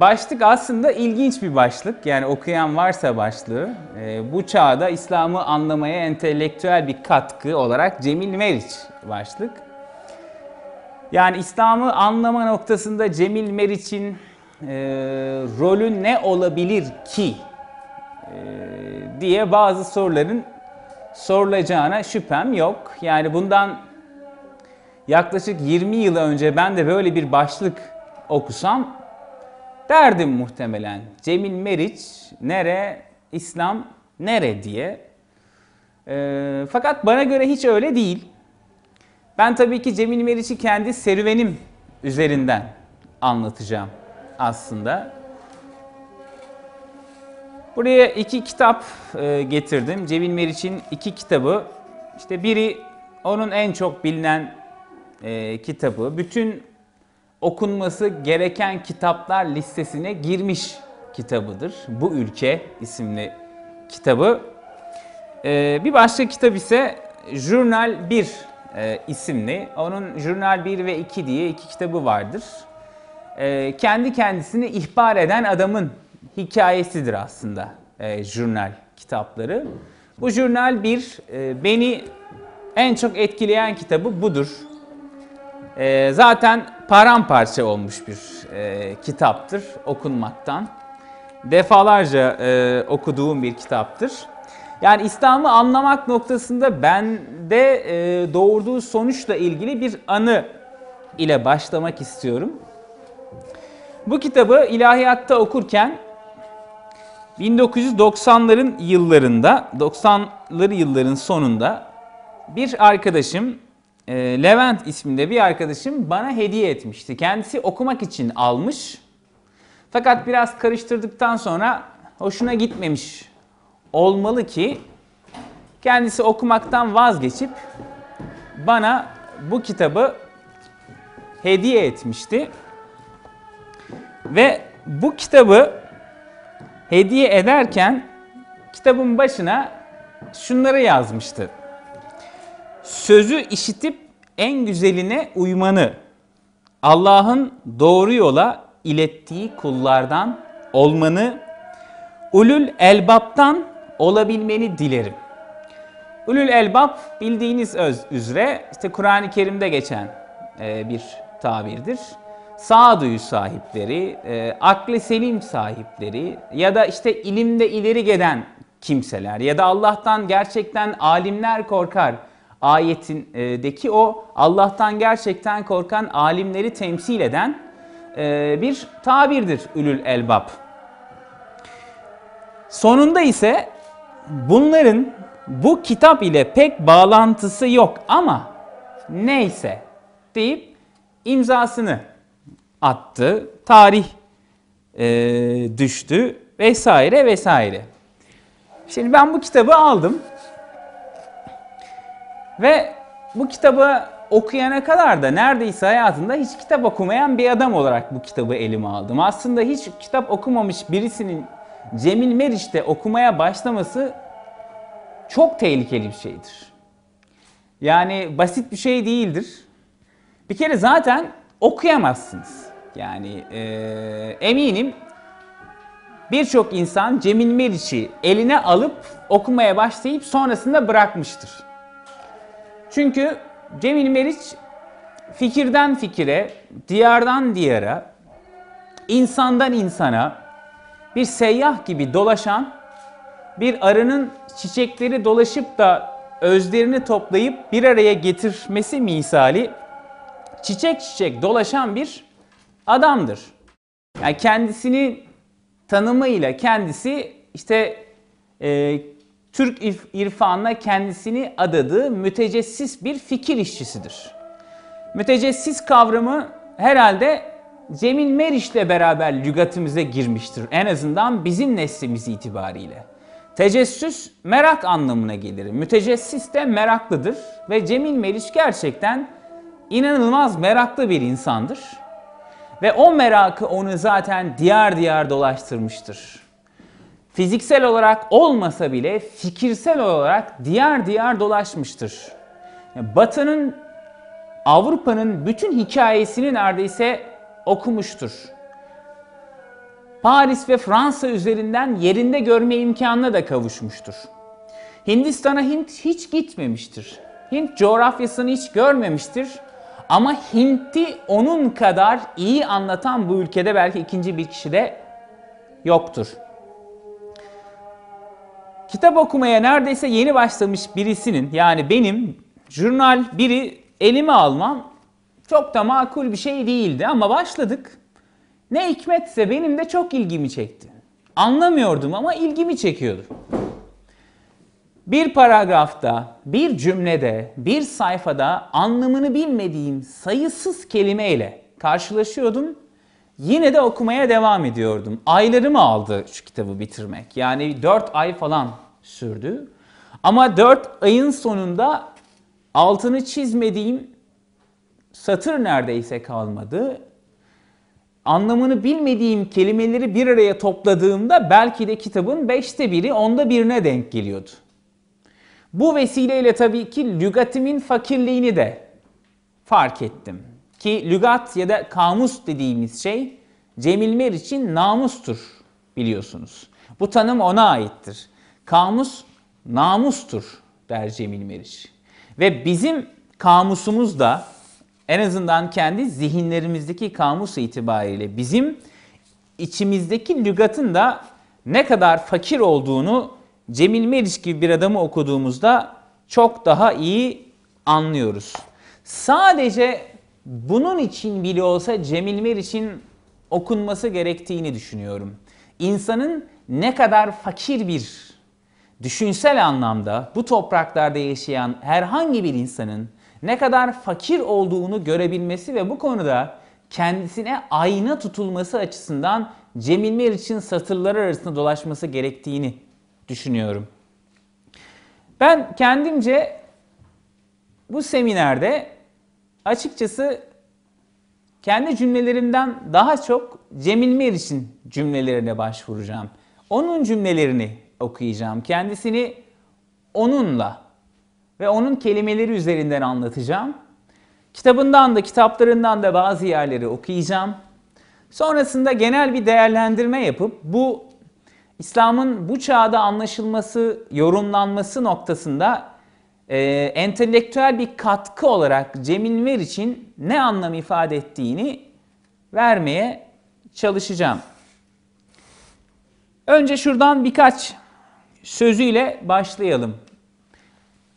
Başlık aslında ilginç bir başlık. Yani okuyan varsa başlığı. E, bu çağda İslam'ı anlamaya entelektüel bir katkı olarak Cemil Meriç başlık. Yani İslam'ı anlama noktasında Cemil Meriç'in e, rolü ne olabilir ki e, diye bazı soruların sorulacağına şüphem yok. Yani bundan yaklaşık 20 yıl önce ben de böyle bir başlık okusam derdim muhtemelen. Cemil Meriç nere, İslam nere diye. E, fakat bana göre hiç öyle değil. Ben tabii ki Cemil Meriç'i kendi serüvenim üzerinden anlatacağım aslında. Buraya iki kitap e, getirdim. Cemil Meriç'in iki kitabı. İşte biri onun en çok bilinen e, kitabı. Bütün okunması gereken kitaplar listesine girmiş kitabıdır. Bu Ülke isimli kitabı. Ee, bir başka kitap ise Jurnal 1 e, isimli. Onun Jurnal 1 ve 2 diye iki kitabı vardır. Ee, kendi kendisini ihbar eden adamın hikayesidir aslında e, jurnal kitapları. Bu jurnal 1 e, beni en çok etkileyen kitabı budur. E, zaten paramparça olmuş bir e, kitaptır okunmaktan. Defalarca e, okuduğum bir kitaptır. Yani İslam'ı anlamak noktasında bende e, doğurduğu sonuçla ilgili bir anı ile başlamak istiyorum. Bu kitabı ilahiyatta okurken 1990'ların yıllarında, 90'lı yılların sonunda bir arkadaşım e, Levent isminde bir arkadaşım bana hediye etmişti. Kendisi okumak için almış. Fakat biraz karıştırdıktan sonra hoşuna gitmemiş olmalı ki kendisi okumaktan vazgeçip bana bu kitabı hediye etmişti. Ve bu kitabı hediye ederken kitabın başına şunları yazmıştı. Sözü işitip en güzeline uymanı Allah'ın doğru yola ilettiği kullardan olmanı, ulul elbaptan olabilmeni dilerim. Ulul Elbap bildiğiniz öz üzere işte Kur'an-ı Kerim'de geçen e, bir tabirdir. Sağduyu sahipleri, e, akli selim sahipleri ya da işte ilimde ileri gelen kimseler ya da Allah'tan gerçekten alimler korkar ayetindeki o Allah'tan gerçekten korkan alimleri temsil eden e, bir tabirdir ülül elbab. Sonunda ise bunların bu kitap ile pek bağlantısı yok ama neyse deyip imzasını attı. Tarih e, düştü vesaire vesaire. Şimdi ben bu kitabı aldım. Ve bu kitabı okuyana kadar da neredeyse hayatında hiç kitap okumayan bir adam olarak bu kitabı elime aldım. Aslında hiç kitap okumamış birisinin Cemil Meriç'te okumaya başlaması çok tehlikeli bir şeydir. Yani basit bir şey değildir. Bir kere zaten okuyamazsınız. Yani e, eminim birçok insan Cemil Meriç'i eline alıp okumaya başlayıp sonrasında bırakmıştır. Çünkü Cemil Meriç fikirden fikire, diyardan diyara, insandan insana bir seyyah gibi dolaşan bir arının çiçekleri dolaşıp da özlerini toplayıp bir araya getirmesi misali çiçek çiçek dolaşan bir adamdır. Yani kendisini tanımıyla kendisi işte e, Türk irfanına kendisini adadığı mütecessis bir fikir işçisidir. Mütecessis kavramı herhalde Cemil Meriç ile beraber lügatimize girmiştir. En azından bizim neslimiz itibariyle. Tecessüs merak anlamına gelir. Mütecessis de meraklıdır ve Cemil Meriç gerçekten inanılmaz meraklı bir insandır. Ve o merakı onu zaten diyar diyar dolaştırmıştır fiziksel olarak olmasa bile fikirsel olarak diğer diğer dolaşmıştır. Batı'nın Avrupa'nın bütün hikayesini neredeyse okumuştur. Paris ve Fransa üzerinden yerinde görme imkanına da kavuşmuştur. Hindistan'a Hint hiç gitmemiştir. Hint coğrafyasını hiç görmemiştir. Ama Hint'i onun kadar iyi anlatan bu ülkede belki ikinci bir kişi de yoktur kitap okumaya neredeyse yeni başlamış birisinin yani benim jurnal biri elime almam çok da makul bir şey değildi ama başladık. Ne hikmetse benim de çok ilgimi çekti. Anlamıyordum ama ilgimi çekiyordu. Bir paragrafta, bir cümlede, bir sayfada anlamını bilmediğim sayısız kelimeyle karşılaşıyordum Yine de okumaya devam ediyordum. Aylarımı aldı şu kitabı bitirmek. Yani 4 ay falan sürdü. Ama 4 ayın sonunda altını çizmediğim satır neredeyse kalmadı. Anlamını bilmediğim kelimeleri bir araya topladığımda belki de kitabın 5'te biri onda birine denk geliyordu. Bu vesileyle tabii ki lügatimin fakirliğini de fark ettim. Ki lügat ya da kamus dediğimiz şey Cemilmer için namustur biliyorsunuz. Bu tanım ona aittir. Kamus namustur der Cemil Meriç. Ve bizim kamusumuz da en azından kendi zihinlerimizdeki kamus itibariyle bizim içimizdeki lügatın da ne kadar fakir olduğunu Cemil Meriç gibi bir adamı okuduğumuzda çok daha iyi anlıyoruz. Sadece bunun için bile olsa Cemil Meriç'in okunması gerektiğini düşünüyorum. İnsanın ne kadar fakir bir düşünsel anlamda bu topraklarda yaşayan herhangi bir insanın ne kadar fakir olduğunu görebilmesi ve bu konuda kendisine ayna tutulması açısından Cemil Meriç'in satırları arasında dolaşması gerektiğini düşünüyorum. Ben kendimce bu seminerde açıkçası kendi cümlelerimden daha çok Cemil Meriç'in cümlelerine başvuracağım. Onun cümlelerini okuyacağım. Kendisini onunla ve onun kelimeleri üzerinden anlatacağım. Kitabından da kitaplarından da bazı yerleri okuyacağım. Sonrasında genel bir değerlendirme yapıp bu İslam'ın bu çağda anlaşılması, yorumlanması noktasında e, entelektüel bir katkı olarak Cemil Meriç'in ne anlam ifade ettiğini vermeye çalışacağım. Önce şuradan birkaç sözüyle başlayalım.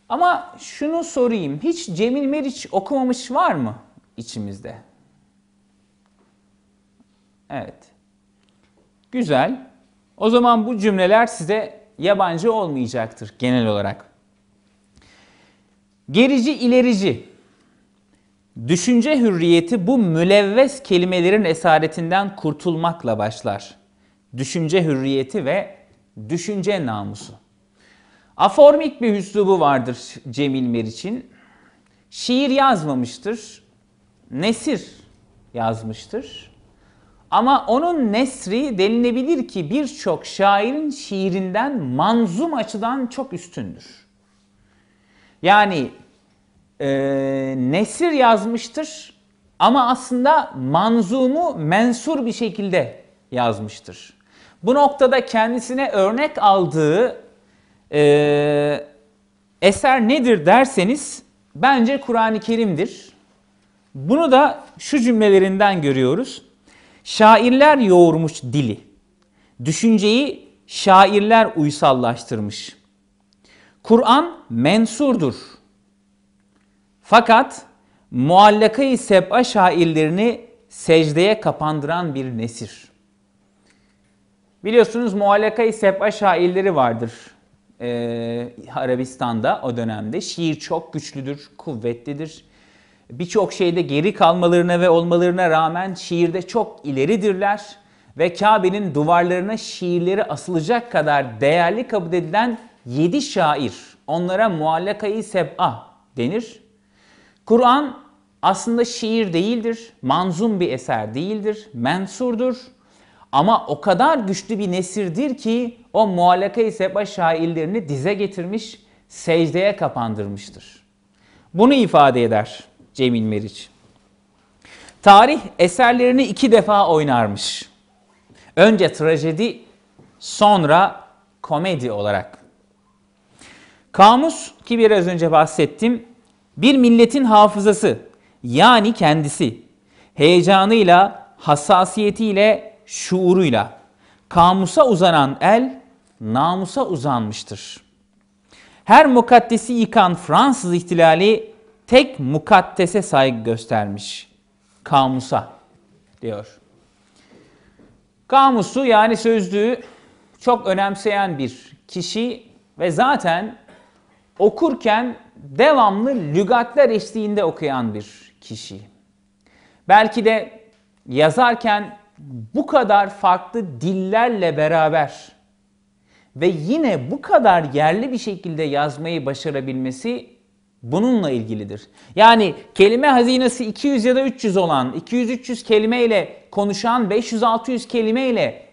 Ama şunu sorayım. Hiç Cemil Meriç okumamış var mı içimizde? Evet. Güzel. O zaman bu cümleler size yabancı olmayacaktır genel olarak. Gerici ilerici. Düşünce hürriyeti bu mülevves kelimelerin esaretinden kurtulmakla başlar. Düşünce hürriyeti ve düşünce namusu. Aformik bir üslubu vardır Cemil Meriç'in. Şiir yazmamıştır. Nesir yazmıştır. Ama onun nesri denilebilir ki birçok şairin şiirinden manzum açıdan çok üstündür. Yani e, nesir yazmıştır ama aslında manzumu mensur bir şekilde yazmıştır. Bu noktada kendisine örnek aldığı e, eser nedir derseniz bence Kur'an-ı Kerim'dir. Bunu da şu cümlelerinden görüyoruz. Şairler yoğurmuş dili. Düşünceyi şairler uysallaştırmış. Kur'an mensurdur. Fakat muallakayı seb'a şairlerini secdeye kapandıran bir nesir. Biliyorsunuz muallakayı seb'a şairleri vardır ee, Arabistan'da o dönemde. Şiir çok güçlüdür, kuvvetlidir. Birçok şeyde geri kalmalarına ve olmalarına rağmen şiirde çok ileridirler ve Kabe'nin duvarlarına şiirleri asılacak kadar değerli kabul edilen yedi şair. Onlara muallakayı seb'a denir. Kur'an aslında şiir değildir, manzum bir eser değildir, mensurdur. Ama o kadar güçlü bir nesirdir ki o muallakayı seb'a şairlerini dize getirmiş, secdeye kapandırmıştır. Bunu ifade eder Cemil Meriç. Tarih eserlerini iki defa oynarmış. Önce trajedi, sonra komedi olarak. Kamus ki biraz önce bahsettim. Bir milletin hafızası yani kendisi heyecanıyla, hassasiyetiyle, şuuruyla kamusa uzanan el namusa uzanmıştır. Her mukaddesi yıkan Fransız ihtilali tek mukaddese saygı göstermiş. Kamusa diyor. Kamusu yani sözlüğü çok önemseyen bir kişi ve zaten okurken devamlı lügatler eşliğinde okuyan bir kişi. Belki de yazarken bu kadar farklı dillerle beraber ve yine bu kadar yerli bir şekilde yazmayı başarabilmesi bununla ilgilidir. Yani kelime hazinesi 200 ya da 300 olan, 200-300 kelimeyle konuşan, 500-600 kelimeyle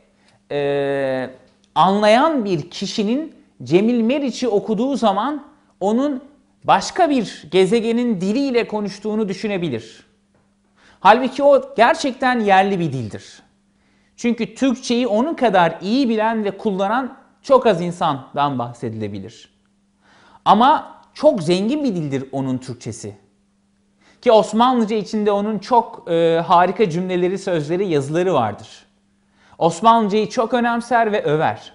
e, anlayan bir kişinin Cemil Meriç'i okuduğu zaman onun başka bir gezegenin diliyle konuştuğunu düşünebilir. Halbuki o gerçekten yerli bir dildir. Çünkü Türkçeyi onun kadar iyi bilen ve kullanan çok az insandan bahsedilebilir. Ama çok zengin bir dildir onun Türkçesi. Ki Osmanlıca içinde onun çok e, harika cümleleri, sözleri, yazıları vardır. Osmanlıcayı çok önemser ve över.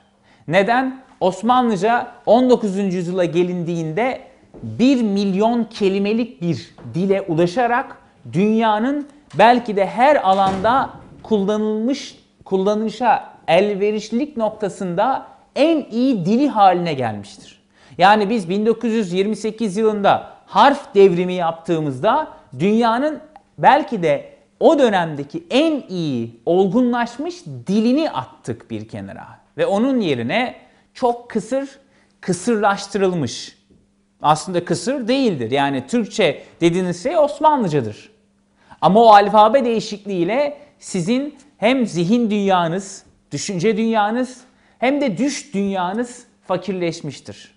Neden? Osmanlıca 19. yüzyıla gelindiğinde 1 milyon kelimelik bir dile ulaşarak dünyanın belki de her alanda kullanılmış kullanışa elverişlik noktasında en iyi dili haline gelmiştir. Yani biz 1928 yılında harf devrimi yaptığımızda dünyanın belki de o dönemdeki en iyi olgunlaşmış dilini attık bir kenara ve onun yerine çok kısır, kısırlaştırılmış. Aslında kısır değildir. Yani Türkçe dediğiniz şey Osmanlıcadır. Ama o alfabe değişikliğiyle sizin hem zihin dünyanız, düşünce dünyanız hem de düş dünyanız fakirleşmiştir.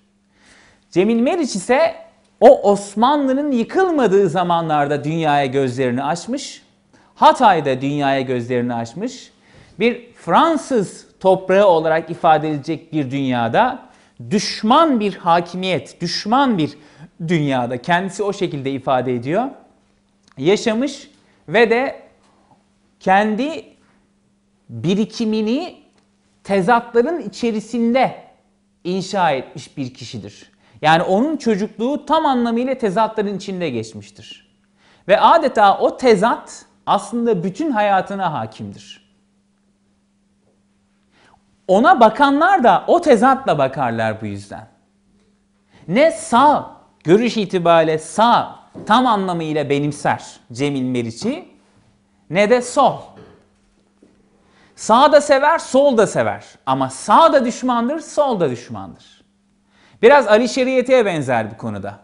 Cemil Meriç ise o Osmanlı'nın yıkılmadığı zamanlarda dünyaya gözlerini açmış. Hatay'da dünyaya gözlerini açmış. Bir Fransız toprağı olarak ifade edilecek bir dünyada düşman bir hakimiyet, düşman bir dünyada kendisi o şekilde ifade ediyor. Yaşamış ve de kendi birikimini tezatların içerisinde inşa etmiş bir kişidir. Yani onun çocukluğu tam anlamıyla tezatların içinde geçmiştir. Ve adeta o tezat aslında bütün hayatına hakimdir. Ona bakanlar da o tezatla bakarlar bu yüzden. Ne sağ, görüş itibariyle sağ tam anlamıyla benimser Cemil Meriç'i ne de sol. Sağ da sever, sol da sever. Ama sağ da düşmandır, sol da düşmandır. Biraz Ali Şeriyet'e benzer bir konuda.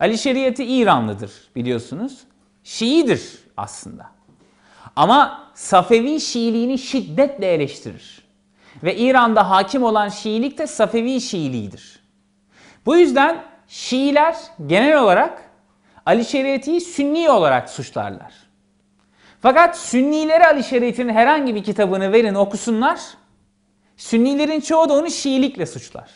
Ali Şeriyet'i İranlıdır biliyorsunuz. Şiidir aslında. Ama Safevi Şiiliğini şiddetle eleştirir. Ve İran'da hakim olan Şiilik de Safevi Şiiliğidir. Bu yüzden Şiiler genel olarak Ali Şeriat'ı Sünni olarak suçlarlar. Fakat Sünnilere Ali Şeriat'in herhangi bir kitabını verin okusunlar. Sünnilerin çoğu da onu Şiilikle suçlar.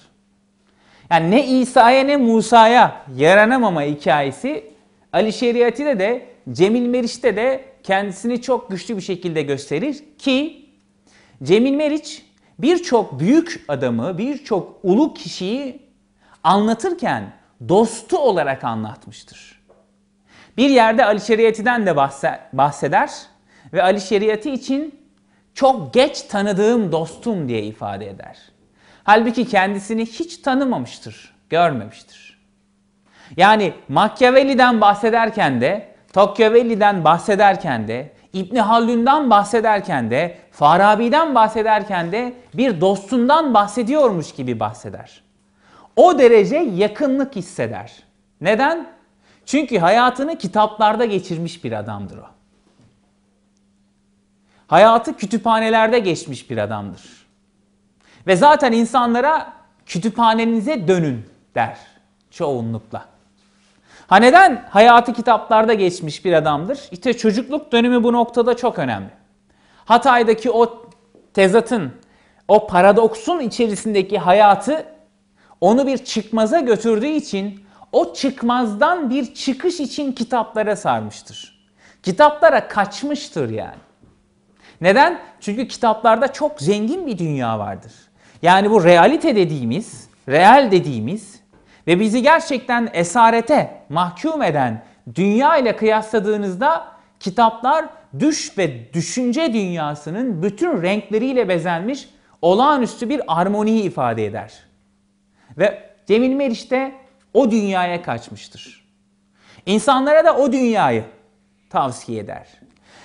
Yani ne İsa'ya ne Musa'ya yaranamama hikayesi Ali Şeriat'ı de Cemil Meriç'te de kendisini çok güçlü bir şekilde gösterir ki Cemil Meriç birçok büyük adamı, birçok ulu kişiyi anlatırken dostu olarak anlatmıştır. Bir yerde Ali Şeriyeti'den de bahseder ve Ali Şeriyeti için çok geç tanıdığım dostum diye ifade eder. Halbuki kendisini hiç tanımamıştır, görmemiştir. Yani Machiavelli'den bahsederken de, Tocquevelli'den bahsederken de İbni Haldun'dan bahsederken de, Farabi'den bahsederken de bir dostundan bahsediyormuş gibi bahseder. O derece yakınlık hisseder. Neden? Çünkü hayatını kitaplarda geçirmiş bir adamdır o. Hayatı kütüphanelerde geçmiş bir adamdır. Ve zaten insanlara kütüphanenize dönün der çoğunlukla. Ha neden? Hayatı kitaplarda geçmiş bir adamdır. İşte çocukluk dönemi bu noktada çok önemli. Hatay'daki o tezatın, o paradoksun içerisindeki hayatı onu bir çıkmaza götürdüğü için o çıkmazdan bir çıkış için kitaplara sarmıştır. Kitaplara kaçmıştır yani. Neden? Çünkü kitaplarda çok zengin bir dünya vardır. Yani bu realite dediğimiz, real dediğimiz ve bizi gerçekten esarete mahkum eden dünya ile kıyasladığınızda kitaplar düş ve düşünce dünyasının bütün renkleriyle bezenmiş olağanüstü bir armoniyi ifade eder. Ve Cemil Meriç de o dünyaya kaçmıştır. İnsanlara da o dünyayı tavsiye eder.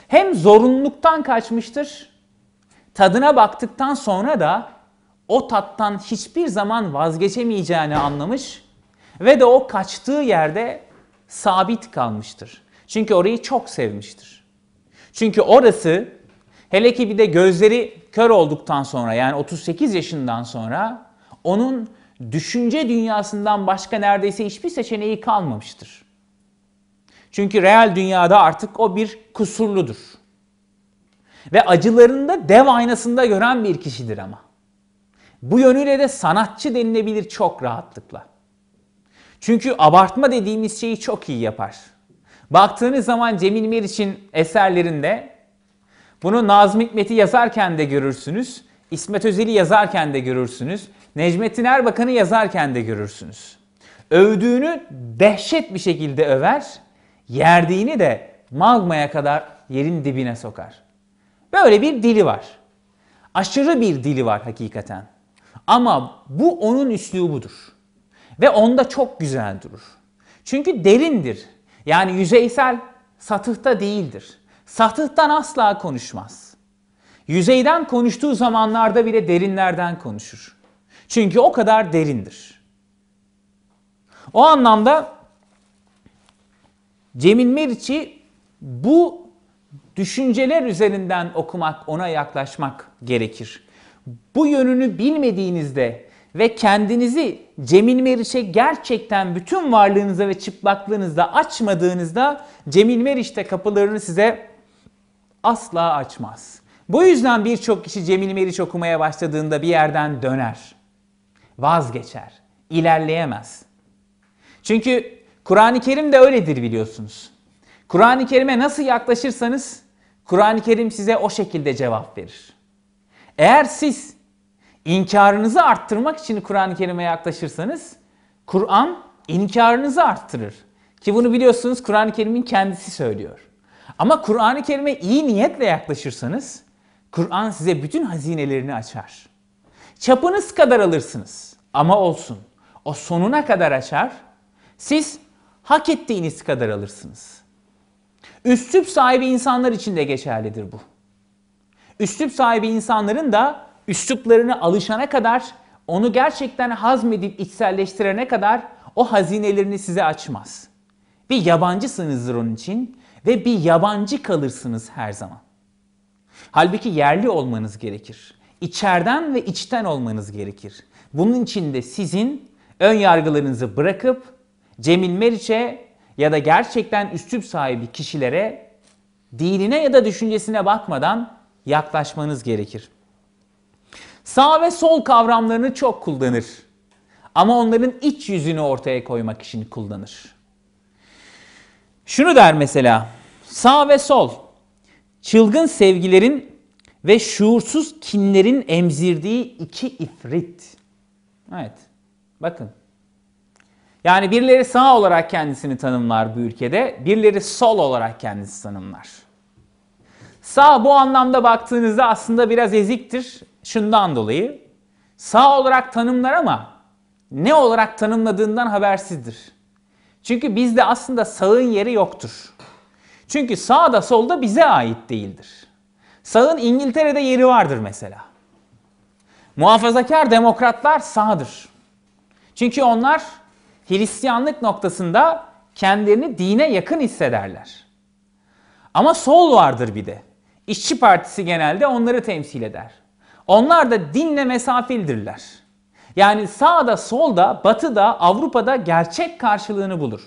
Hem zorunluluktan kaçmıştır, tadına baktıktan sonra da o tattan hiçbir zaman vazgeçemeyeceğini anlamış ve de o kaçtığı yerde sabit kalmıştır. Çünkü orayı çok sevmiştir. Çünkü orası hele ki bir de gözleri kör olduktan sonra yani 38 yaşından sonra onun düşünce dünyasından başka neredeyse hiçbir seçeneği kalmamıştır. Çünkü real dünyada artık o bir kusurludur. Ve acılarını da dev aynasında gören bir kişidir ama. Bu yönüyle de sanatçı denilebilir çok rahatlıkla. Çünkü abartma dediğimiz şeyi çok iyi yapar. Baktığınız zaman Cemil Meriç'in eserlerinde bunu Nazım Hikmet'i yazarken de görürsünüz. İsmet Özel'i yazarken de görürsünüz. Necmettin Erbakan'ı yazarken de görürsünüz. Övdüğünü dehşet bir şekilde över, yerdiğini de magmaya kadar yerin dibine sokar. Böyle bir dili var. Aşırı bir dili var hakikaten. Ama bu onun üslubudur. Ve onda çok güzel durur. Çünkü derindir. Yani yüzeysel satıhta değildir. Satıhtan asla konuşmaz. Yüzeyden konuştuğu zamanlarda bile derinlerden konuşur. Çünkü o kadar derindir. O anlamda Cemil Meriç'i bu düşünceler üzerinden okumak, ona yaklaşmak gerekir. Bu yönünü bilmediğinizde ve kendinizi Cemil Meriç'e gerçekten bütün varlığınızda ve çıplaklığınızda açmadığınızda Cemil Meriç de kapılarını size asla açmaz. Bu yüzden birçok kişi Cemil Meriç okumaya başladığında bir yerden döner. Vazgeçer, ilerleyemez. Çünkü Kur'an-ı Kerim de öyledir biliyorsunuz. Kur'an-ı Kerim'e nasıl yaklaşırsanız Kur'an-ı Kerim size o şekilde cevap verir. Eğer siz inkarınızı arttırmak için Kur'an-ı Kerim'e yaklaşırsanız Kur'an inkarınızı arttırır. Ki bunu biliyorsunuz Kur'an-ı Kerim'in kendisi söylüyor. Ama Kur'an-ı Kerim'e iyi niyetle yaklaşırsanız Kur'an size bütün hazinelerini açar. Çapınız kadar alırsınız ama olsun. O sonuna kadar açar. Siz hak ettiğiniz kadar alırsınız. Üslup sahibi insanlar için de geçerlidir bu. Üslup sahibi insanların da üsluplarına alışana kadar, onu gerçekten hazmedip içselleştirene kadar o hazinelerini size açmaz. Bir yabancısınızdır onun için ve bir yabancı kalırsınız her zaman. Halbuki yerli olmanız gerekir. İçeriden ve içten olmanız gerekir. Bunun için de sizin ön yargılarınızı bırakıp Cemil Meriç'e ya da gerçekten üslup sahibi kişilere dinine ya da düşüncesine bakmadan yaklaşmanız gerekir. Sağ ve sol kavramlarını çok kullanır. Ama onların iç yüzünü ortaya koymak için kullanır. Şunu der mesela. Sağ ve sol. Çılgın sevgilerin ve şuursuz kinlerin emzirdiği iki ifrit. Evet. Bakın. Yani birileri sağ olarak kendisini tanımlar bu ülkede, birileri sol olarak kendisi tanımlar. Sağ bu anlamda baktığınızda aslında biraz eziktir şundan dolayı sağ olarak tanımlar ama ne olarak tanımladığından habersizdir. Çünkü bizde aslında sağın yeri yoktur. Çünkü sağ da sol da bize ait değildir. Sağın İngiltere'de yeri vardır mesela. Muhafazakar demokratlar sağdır. Çünkü onlar Hristiyanlık noktasında kendilerini dine yakın hissederler. Ama sol vardır bir de. İşçi Partisi genelde onları temsil eder. Onlar da dinle mesafildirler. Yani sağda, solda, batıda, Avrupa'da gerçek karşılığını bulur.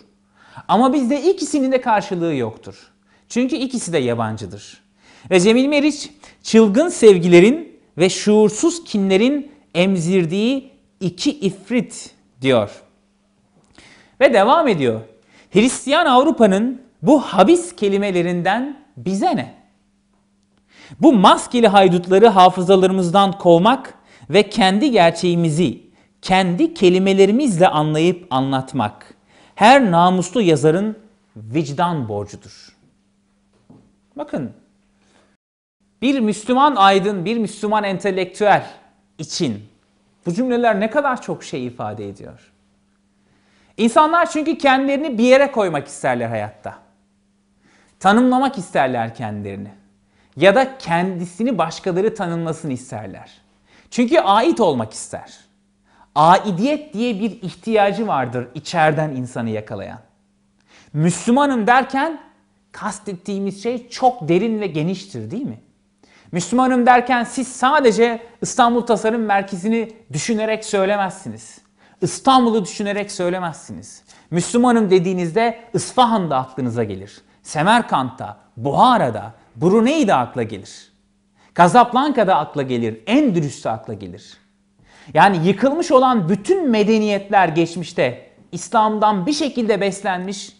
Ama bizde ikisinin de karşılığı yoktur. Çünkü ikisi de yabancıdır. Ve Cemil Meriç, çılgın sevgilerin ve şuursuz kinlerin emzirdiği iki ifrit diyor. Ve devam ediyor. Hristiyan Avrupa'nın bu habis kelimelerinden bize ne? Bu maskeli haydutları hafızalarımızdan kovmak ve kendi gerçeğimizi kendi kelimelerimizle anlayıp anlatmak her namuslu yazarın vicdan borcudur. Bakın bir Müslüman aydın, bir Müslüman entelektüel için bu cümleler ne kadar çok şey ifade ediyor. İnsanlar çünkü kendilerini bir yere koymak isterler hayatta. Tanımlamak isterler kendilerini ya da kendisini başkaları tanımlasın isterler. Çünkü ait olmak ister. Aidiyet diye bir ihtiyacı vardır içeriden insanı yakalayan. Müslümanım derken kastettiğimiz şey çok derin ve geniştir değil mi? Müslümanım derken siz sadece İstanbul Tasarım Merkezi'ni düşünerek söylemezsiniz. İstanbul'u düşünerek söylemezsiniz. Müslümanım dediğinizde İsfahan'da aklınıza gelir. Semerkant'ta, Buhara'da, Brunei'de akla gelir. Casablanca'da akla gelir. Endülüs'te akla gelir. Yani yıkılmış olan bütün medeniyetler geçmişte İslam'dan bir şekilde beslenmiş,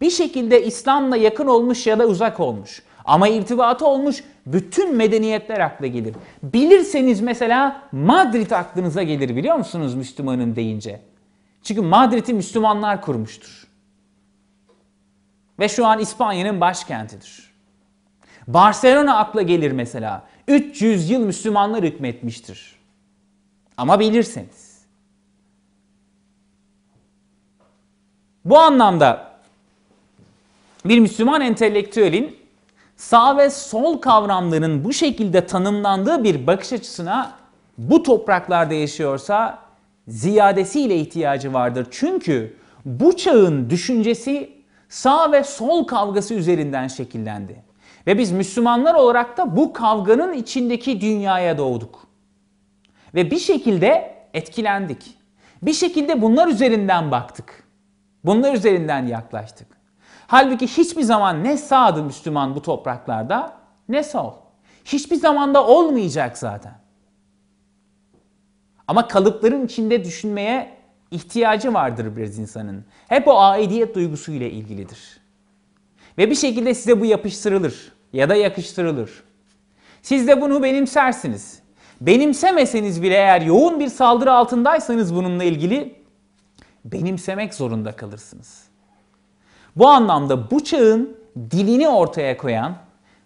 bir şekilde İslam'la yakın olmuş ya da uzak olmuş. Ama irtibatı olmuş bütün medeniyetler akla gelir. Bilirseniz mesela Madrid aklınıza gelir biliyor musunuz Müslümanın deyince. Çünkü Madrid'i Müslümanlar kurmuştur. Ve şu an İspanya'nın başkentidir. Barcelona akla gelir mesela. 300 yıl Müslümanlar hükmetmiştir. Ama bilirseniz. Bu anlamda bir Müslüman entelektüelin sağ ve sol kavramlarının bu şekilde tanımlandığı bir bakış açısına bu topraklarda yaşıyorsa ziyadesiyle ihtiyacı vardır. Çünkü bu çağın düşüncesi sağ ve sol kavgası üzerinden şekillendi. Ve biz Müslümanlar olarak da bu kavganın içindeki dünyaya doğduk. Ve bir şekilde etkilendik. Bir şekilde bunlar üzerinden baktık. Bunlar üzerinden yaklaştık. Halbuki hiçbir zaman ne sağdı Müslüman bu topraklarda ne sol. Hiçbir zamanda olmayacak zaten. Ama kalıpların içinde düşünmeye ihtiyacı vardır bir insanın. Hep o aidiyet duygusu ile ilgilidir. Ve bir şekilde size bu yapıştırılır ya da yakıştırılır. Siz de bunu benimsersiniz. Benimsemeseniz bile eğer yoğun bir saldırı altındaysanız bununla ilgili benimsemek zorunda kalırsınız. Bu anlamda bu çağın dilini ortaya koyan,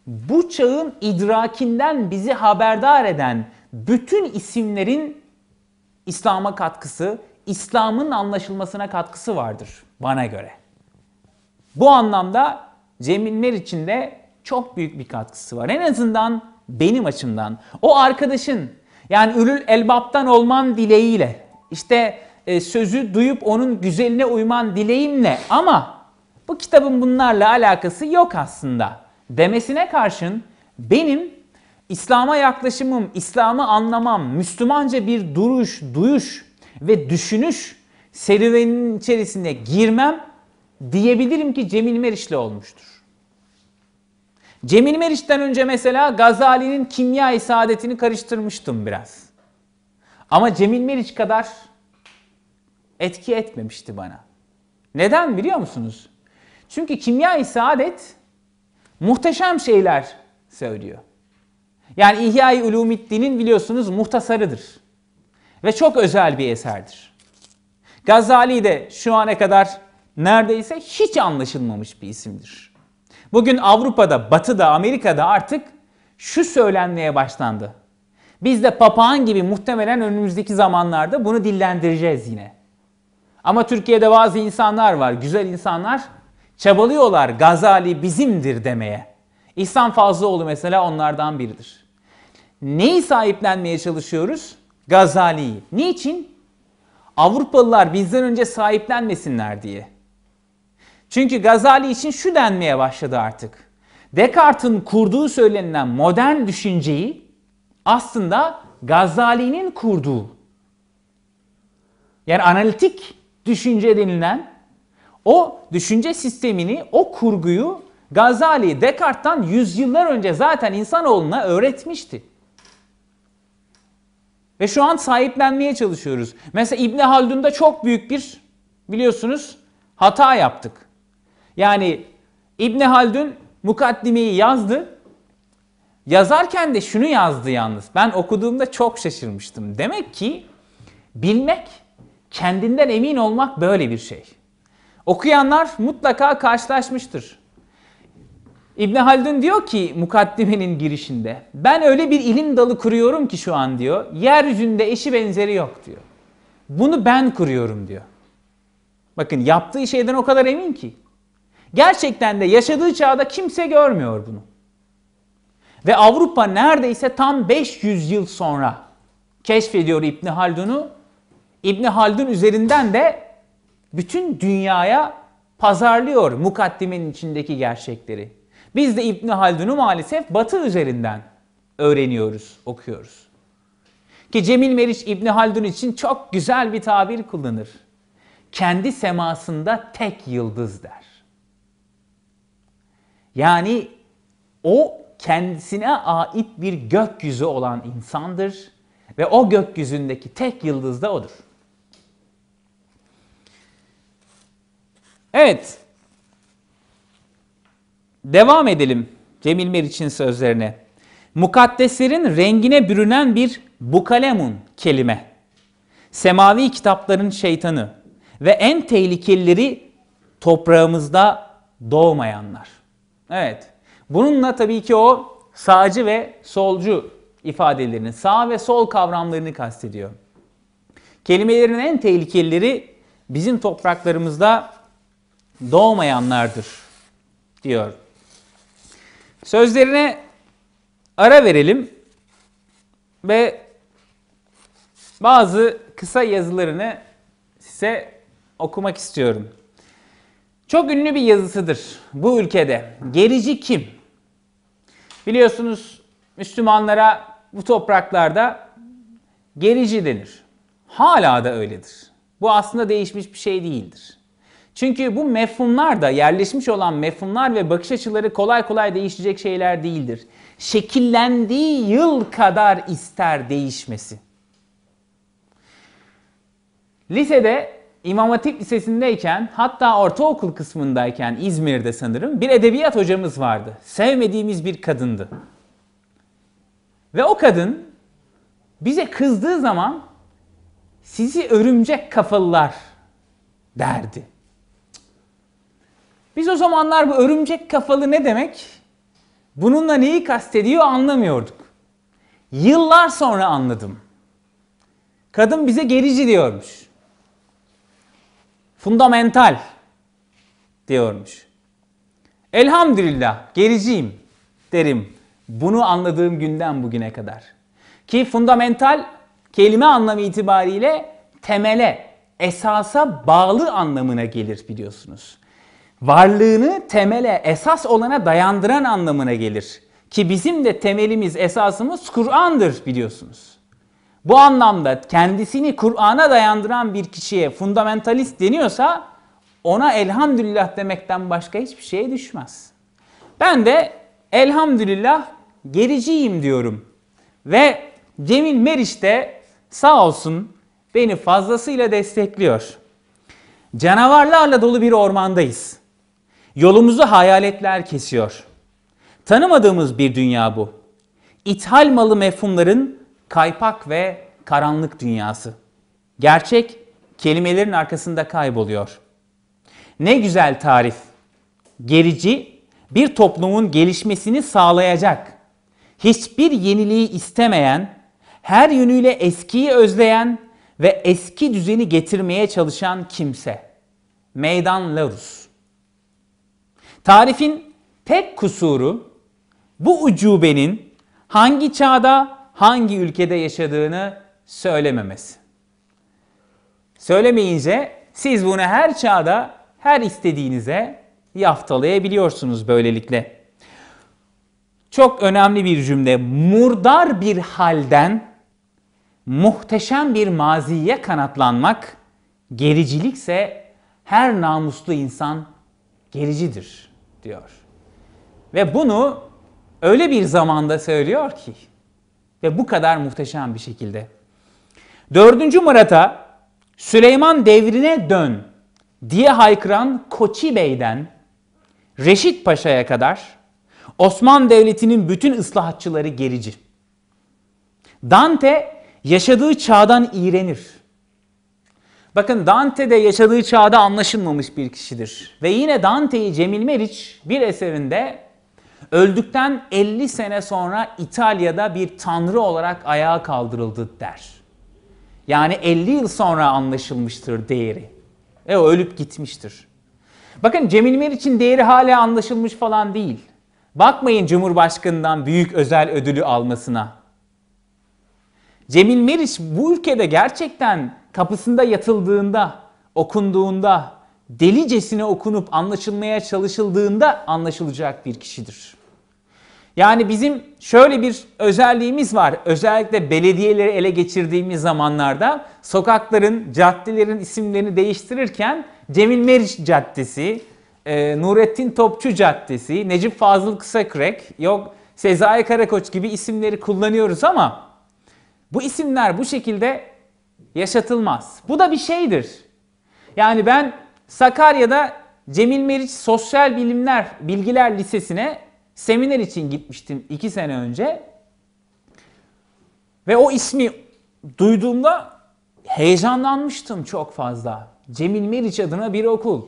bu çağın idrakinden bizi haberdar eden bütün isimlerin İslam'a katkısı, İslam'ın anlaşılmasına katkısı vardır bana göre. Bu anlamda Cemil zeminler de çok büyük bir katkısı var. En azından benim açımdan. O arkadaşın yani ülül elbaptan olman dileğiyle işte e, sözü duyup onun güzeline uyman dileğimle ama bu kitabın bunlarla alakası yok aslında demesine karşın benim İslam'a yaklaşımım, İslam'ı anlamam, Müslümanca bir duruş, duyuş ve düşünüş serüveninin içerisine girmem diyebilirim ki Cemil Meriç'le olmuştur. Cemil Meriç'ten önce mesela Gazali'nin kimya isadetini karıştırmıştım biraz. Ama Cemil Meriç kadar etki etmemişti bana. Neden biliyor musunuz? Çünkü kimya isadet muhteşem şeyler söylüyor. Yani İhya-i Ulumiddin'in biliyorsunuz muhtasarıdır. Ve çok özel bir eserdir. Gazali de şu ana kadar neredeyse hiç anlaşılmamış bir isimdir. Bugün Avrupa'da, Batı'da, Amerika'da artık şu söylenmeye başlandı. Biz de papağan gibi muhtemelen önümüzdeki zamanlarda bunu dillendireceğiz yine. Ama Türkiye'de bazı insanlar var, güzel insanlar çabalıyorlar Gazali bizimdir demeye. İhsan Fazlıoğlu mesela onlardan biridir. Neyi sahiplenmeye çalışıyoruz? Gazali'yi. Niçin? Avrupalılar bizden önce sahiplenmesinler diye. Çünkü Gazali için şu denmeye başladı artık. Descartes'in kurduğu söylenilen modern düşünceyi aslında Gazali'nin kurduğu. Yani analitik düşünce denilen o düşünce sistemini, o kurguyu Gazali Descartes'tan yüzyıllar önce zaten insanoğluna öğretmişti. Ve şu an sahiplenmeye çalışıyoruz. Mesela İbn Haldun'da çok büyük bir biliyorsunuz hata yaptık. Yani İbni Haldun mukaddimeyi yazdı. Yazarken de şunu yazdı yalnız. Ben okuduğumda çok şaşırmıştım. Demek ki bilmek, kendinden emin olmak böyle bir şey. Okuyanlar mutlaka karşılaşmıştır. İbn Haldun diyor ki mukaddimenin girişinde ben öyle bir ilim dalı kuruyorum ki şu an diyor yeryüzünde eşi benzeri yok diyor. Bunu ben kuruyorum diyor. Bakın yaptığı şeyden o kadar emin ki. Gerçekten de yaşadığı çağda kimse görmüyor bunu. Ve Avrupa neredeyse tam 500 yıl sonra keşfediyor İbni Haldun'u. İbni Haldun üzerinden de bütün dünyaya pazarlıyor mukaddimenin içindeki gerçekleri. Biz de İbni Haldun'u maalesef batı üzerinden öğreniyoruz, okuyoruz. Ki Cemil Meriç İbni Haldun için çok güzel bir tabir kullanır. Kendi semasında tek yıldız der. Yani o kendisine ait bir gökyüzü olan insandır ve o gökyüzündeki tek yıldız da odur. Evet. Devam edelim Cemil Meriç'in sözlerine. Mukaddeslerin rengine bürünen bir bukalemun kelime. Semavi kitapların şeytanı ve en tehlikelileri toprağımızda doğmayanlar. Evet. Bununla tabii ki o sağcı ve solcu ifadelerini, sağ ve sol kavramlarını kastediyor. Kelimelerin en tehlikelileri bizim topraklarımızda doğmayanlardır diyor. Sözlerine ara verelim ve bazı kısa yazılarını size okumak istiyorum. Çok ünlü bir yazısıdır bu ülkede. Gerici kim? Biliyorsunuz Müslümanlara bu topraklarda gerici denir. Hala da öyledir. Bu aslında değişmiş bir şey değildir. Çünkü bu mefhumlar da yerleşmiş olan mefhumlar ve bakış açıları kolay kolay değişecek şeyler değildir. Şekillendiği yıl kadar ister değişmesi. Lisede İmam Hatip Lisesi'ndeyken hatta ortaokul kısmındayken İzmir'de sanırım bir edebiyat hocamız vardı. Sevmediğimiz bir kadındı. Ve o kadın bize kızdığı zaman sizi örümcek kafalılar derdi. Biz o zamanlar bu örümcek kafalı ne demek? Bununla neyi kastediyor anlamıyorduk. Yıllar sonra anladım. Kadın bize gerici diyormuş fundamental diyormuş. Elhamdülillah gericiyim derim bunu anladığım günden bugüne kadar. Ki fundamental kelime anlamı itibariyle temele, esasa bağlı anlamına gelir biliyorsunuz. Varlığını temele, esas olana dayandıran anlamına gelir. Ki bizim de temelimiz, esasımız Kur'an'dır biliyorsunuz. Bu anlamda kendisini Kur'an'a dayandıran bir kişiye fundamentalist deniyorsa ona elhamdülillah demekten başka hiçbir şeye düşmez. Ben de elhamdülillah gericiyim diyorum. Ve Cemil Meriç de sağ olsun beni fazlasıyla destekliyor. Canavarlarla dolu bir ormandayız. Yolumuzu hayaletler kesiyor. Tanımadığımız bir dünya bu. İthal malı mefhumların kaypak ve karanlık dünyası. Gerçek kelimelerin arkasında kayboluyor. Ne güzel tarif. Gerici bir toplumun gelişmesini sağlayacak. Hiçbir yeniliği istemeyen, her yönüyle eskiyi özleyen ve eski düzeni getirmeye çalışan kimse. Meydan Larus. Tarifin tek kusuru bu ucubenin hangi çağda hangi ülkede yaşadığını söylememesi. Söylemeyince siz bunu her çağda her istediğinize yaftalayabiliyorsunuz böylelikle. Çok önemli bir cümle. Murdar bir halden muhteşem bir maziye kanatlanmak, gericilikse her namuslu insan gericidir diyor. Ve bunu öyle bir zamanda söylüyor ki ve bu kadar muhteşem bir şekilde. Dördüncü Murat'a Süleyman devrine dön diye haykıran Koçi Bey'den Reşit Paşa'ya kadar Osman Devleti'nin bütün ıslahatçıları gerici. Dante yaşadığı çağdan iğrenir. Bakın Dante de yaşadığı çağda anlaşılmamış bir kişidir. Ve yine Dante'yi Cemil Meriç bir eserinde Öldükten 50 sene sonra İtalya'da bir tanrı olarak ayağa kaldırıldı der. Yani 50 yıl sonra anlaşılmıştır değeri. E o ölüp gitmiştir. Bakın Cemil Meriç'in değeri hala anlaşılmış falan değil. Bakmayın Cumhurbaşkanı'ndan büyük özel ödülü almasına. Cemil Meriç bu ülkede gerçekten kapısında yatıldığında, okunduğunda, delicesine okunup anlaşılmaya çalışıldığında anlaşılacak bir kişidir. Yani bizim şöyle bir özelliğimiz var. Özellikle belediyeleri ele geçirdiğimiz zamanlarda sokakların, caddelerin isimlerini değiştirirken Cemil Meriç Caddesi, e, Nurettin Topçu Caddesi, Necip Fazıl Kısakürek, yok Sezai Karakoç gibi isimleri kullanıyoruz ama bu isimler bu şekilde yaşatılmaz. Bu da bir şeydir. Yani ben Sakarya'da Cemil Meriç Sosyal Bilimler Bilgiler Lisesi'ne seminer için gitmiştim 2 sene önce. Ve o ismi duyduğumda heyecanlanmıştım çok fazla. Cemil Meriç adına bir okul.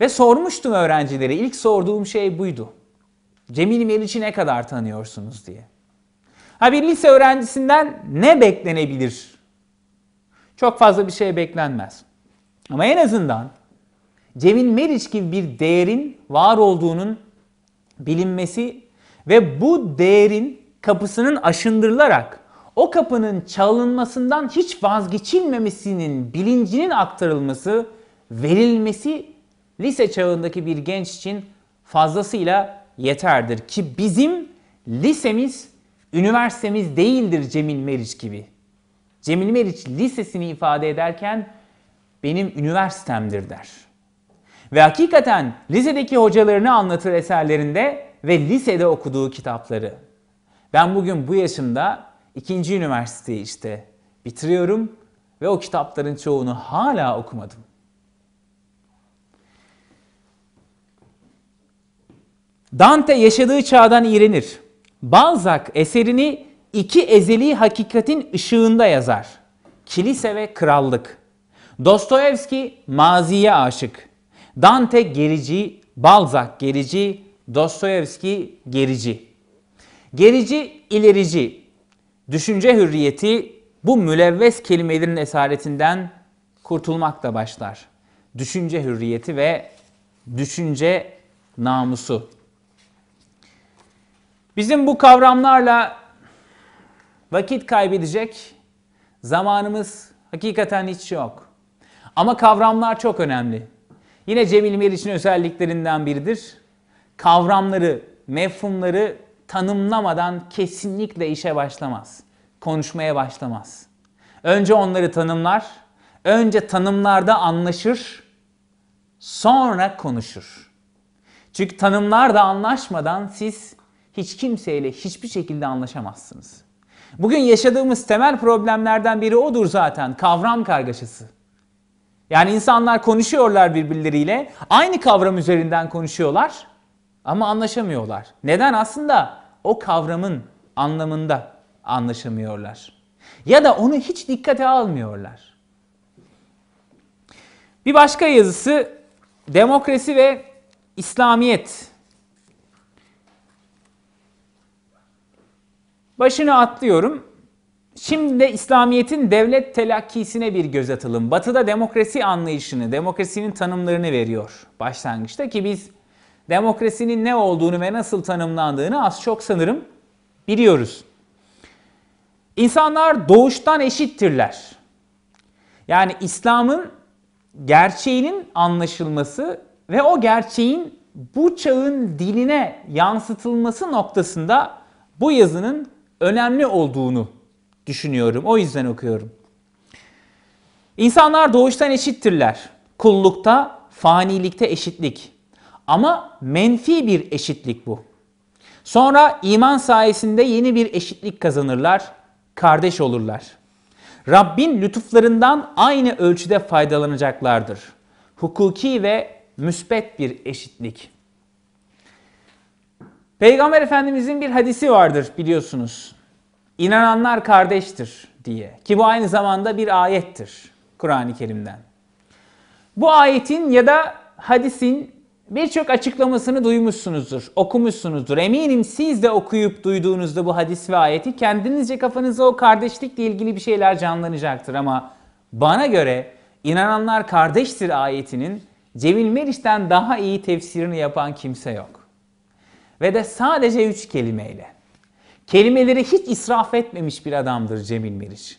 Ve sormuştum öğrencilere. ilk sorduğum şey buydu. Cemil Meriç'i ne kadar tanıyorsunuz diye. Ha bir lise öğrencisinden ne beklenebilir? Çok fazla bir şey beklenmez. Ama en azından Cemil Meriç gibi bir değerin var olduğunun bilinmesi ve bu değerin kapısının aşındırılarak o kapının çalınmasından hiç vazgeçilmemesinin bilincinin aktarılması, verilmesi lise çağındaki bir genç için fazlasıyla yeterdir. Ki bizim lisemiz, üniversitemiz değildir Cemil Meriç gibi. Cemil Meriç lisesini ifade ederken benim üniversitemdir der. Ve hakikaten lisedeki hocalarını anlatır eserlerinde ve lisede okuduğu kitapları. Ben bugün bu yaşımda ikinci üniversiteyi işte bitiriyorum ve o kitapların çoğunu hala okumadım. Dante yaşadığı çağdan iğrenir. Balzac eserini iki ezeli hakikatin ışığında yazar. Kilise ve krallık. Dostoyevski maziye aşık. Dante gerici, Balzac gerici, Dostoyevski gerici. Gerici, ilerici. Düşünce hürriyeti bu mülevves kelimelerin esaretinden kurtulmakla başlar. Düşünce hürriyeti ve düşünce namusu. Bizim bu kavramlarla vakit kaybedecek zamanımız hakikaten hiç yok. Ama kavramlar çok önemli. Yine Cemil Meriç'in özelliklerinden biridir. Kavramları, mefhumları tanımlamadan kesinlikle işe başlamaz. Konuşmaya başlamaz. Önce onları tanımlar, önce tanımlarda anlaşır, sonra konuşur. Çünkü tanımlarda anlaşmadan siz hiç kimseyle hiçbir şekilde anlaşamazsınız. Bugün yaşadığımız temel problemlerden biri odur zaten kavram kargaşası. Yani insanlar konuşuyorlar birbirleriyle. Aynı kavram üzerinden konuşuyorlar ama anlaşamıyorlar. Neden? Aslında o kavramın anlamında anlaşamıyorlar. Ya da onu hiç dikkate almıyorlar. Bir başka yazısı Demokrasi ve İslamiyet. Başını atlıyorum. Şimdi de İslamiyet'in devlet telakkisine bir göz atalım. Batı'da demokrasi anlayışını, demokrasinin tanımlarını veriyor başlangıçta ki biz demokrasinin ne olduğunu ve nasıl tanımlandığını az çok sanırım biliyoruz. İnsanlar doğuştan eşittirler. Yani İslam'ın gerçeğinin anlaşılması ve o gerçeğin bu çağın diline yansıtılması noktasında bu yazının önemli olduğunu düşünüyorum. O yüzden okuyorum. İnsanlar doğuştan eşittirler. Kullukta, fanilikte eşitlik. Ama menfi bir eşitlik bu. Sonra iman sayesinde yeni bir eşitlik kazanırlar, kardeş olurlar. Rabbin lütuflarından aynı ölçüde faydalanacaklardır. Hukuki ve müsbet bir eşitlik. Peygamber Efendimizin bir hadisi vardır biliyorsunuz. İnananlar kardeştir diye. Ki bu aynı zamanda bir ayettir Kur'an-ı Kerim'den. Bu ayetin ya da hadisin birçok açıklamasını duymuşsunuzdur, okumuşsunuzdur. Eminim siz de okuyup duyduğunuzda bu hadis ve ayeti kendinizce kafanızda o kardeşlikle ilgili bir şeyler canlanacaktır ama bana göre inananlar kardeştir ayetinin Cemil Meriç'ten daha iyi tefsirini yapan kimse yok. Ve de sadece üç kelimeyle. Kelimeleri hiç israf etmemiş bir adamdır Cemil Meriç.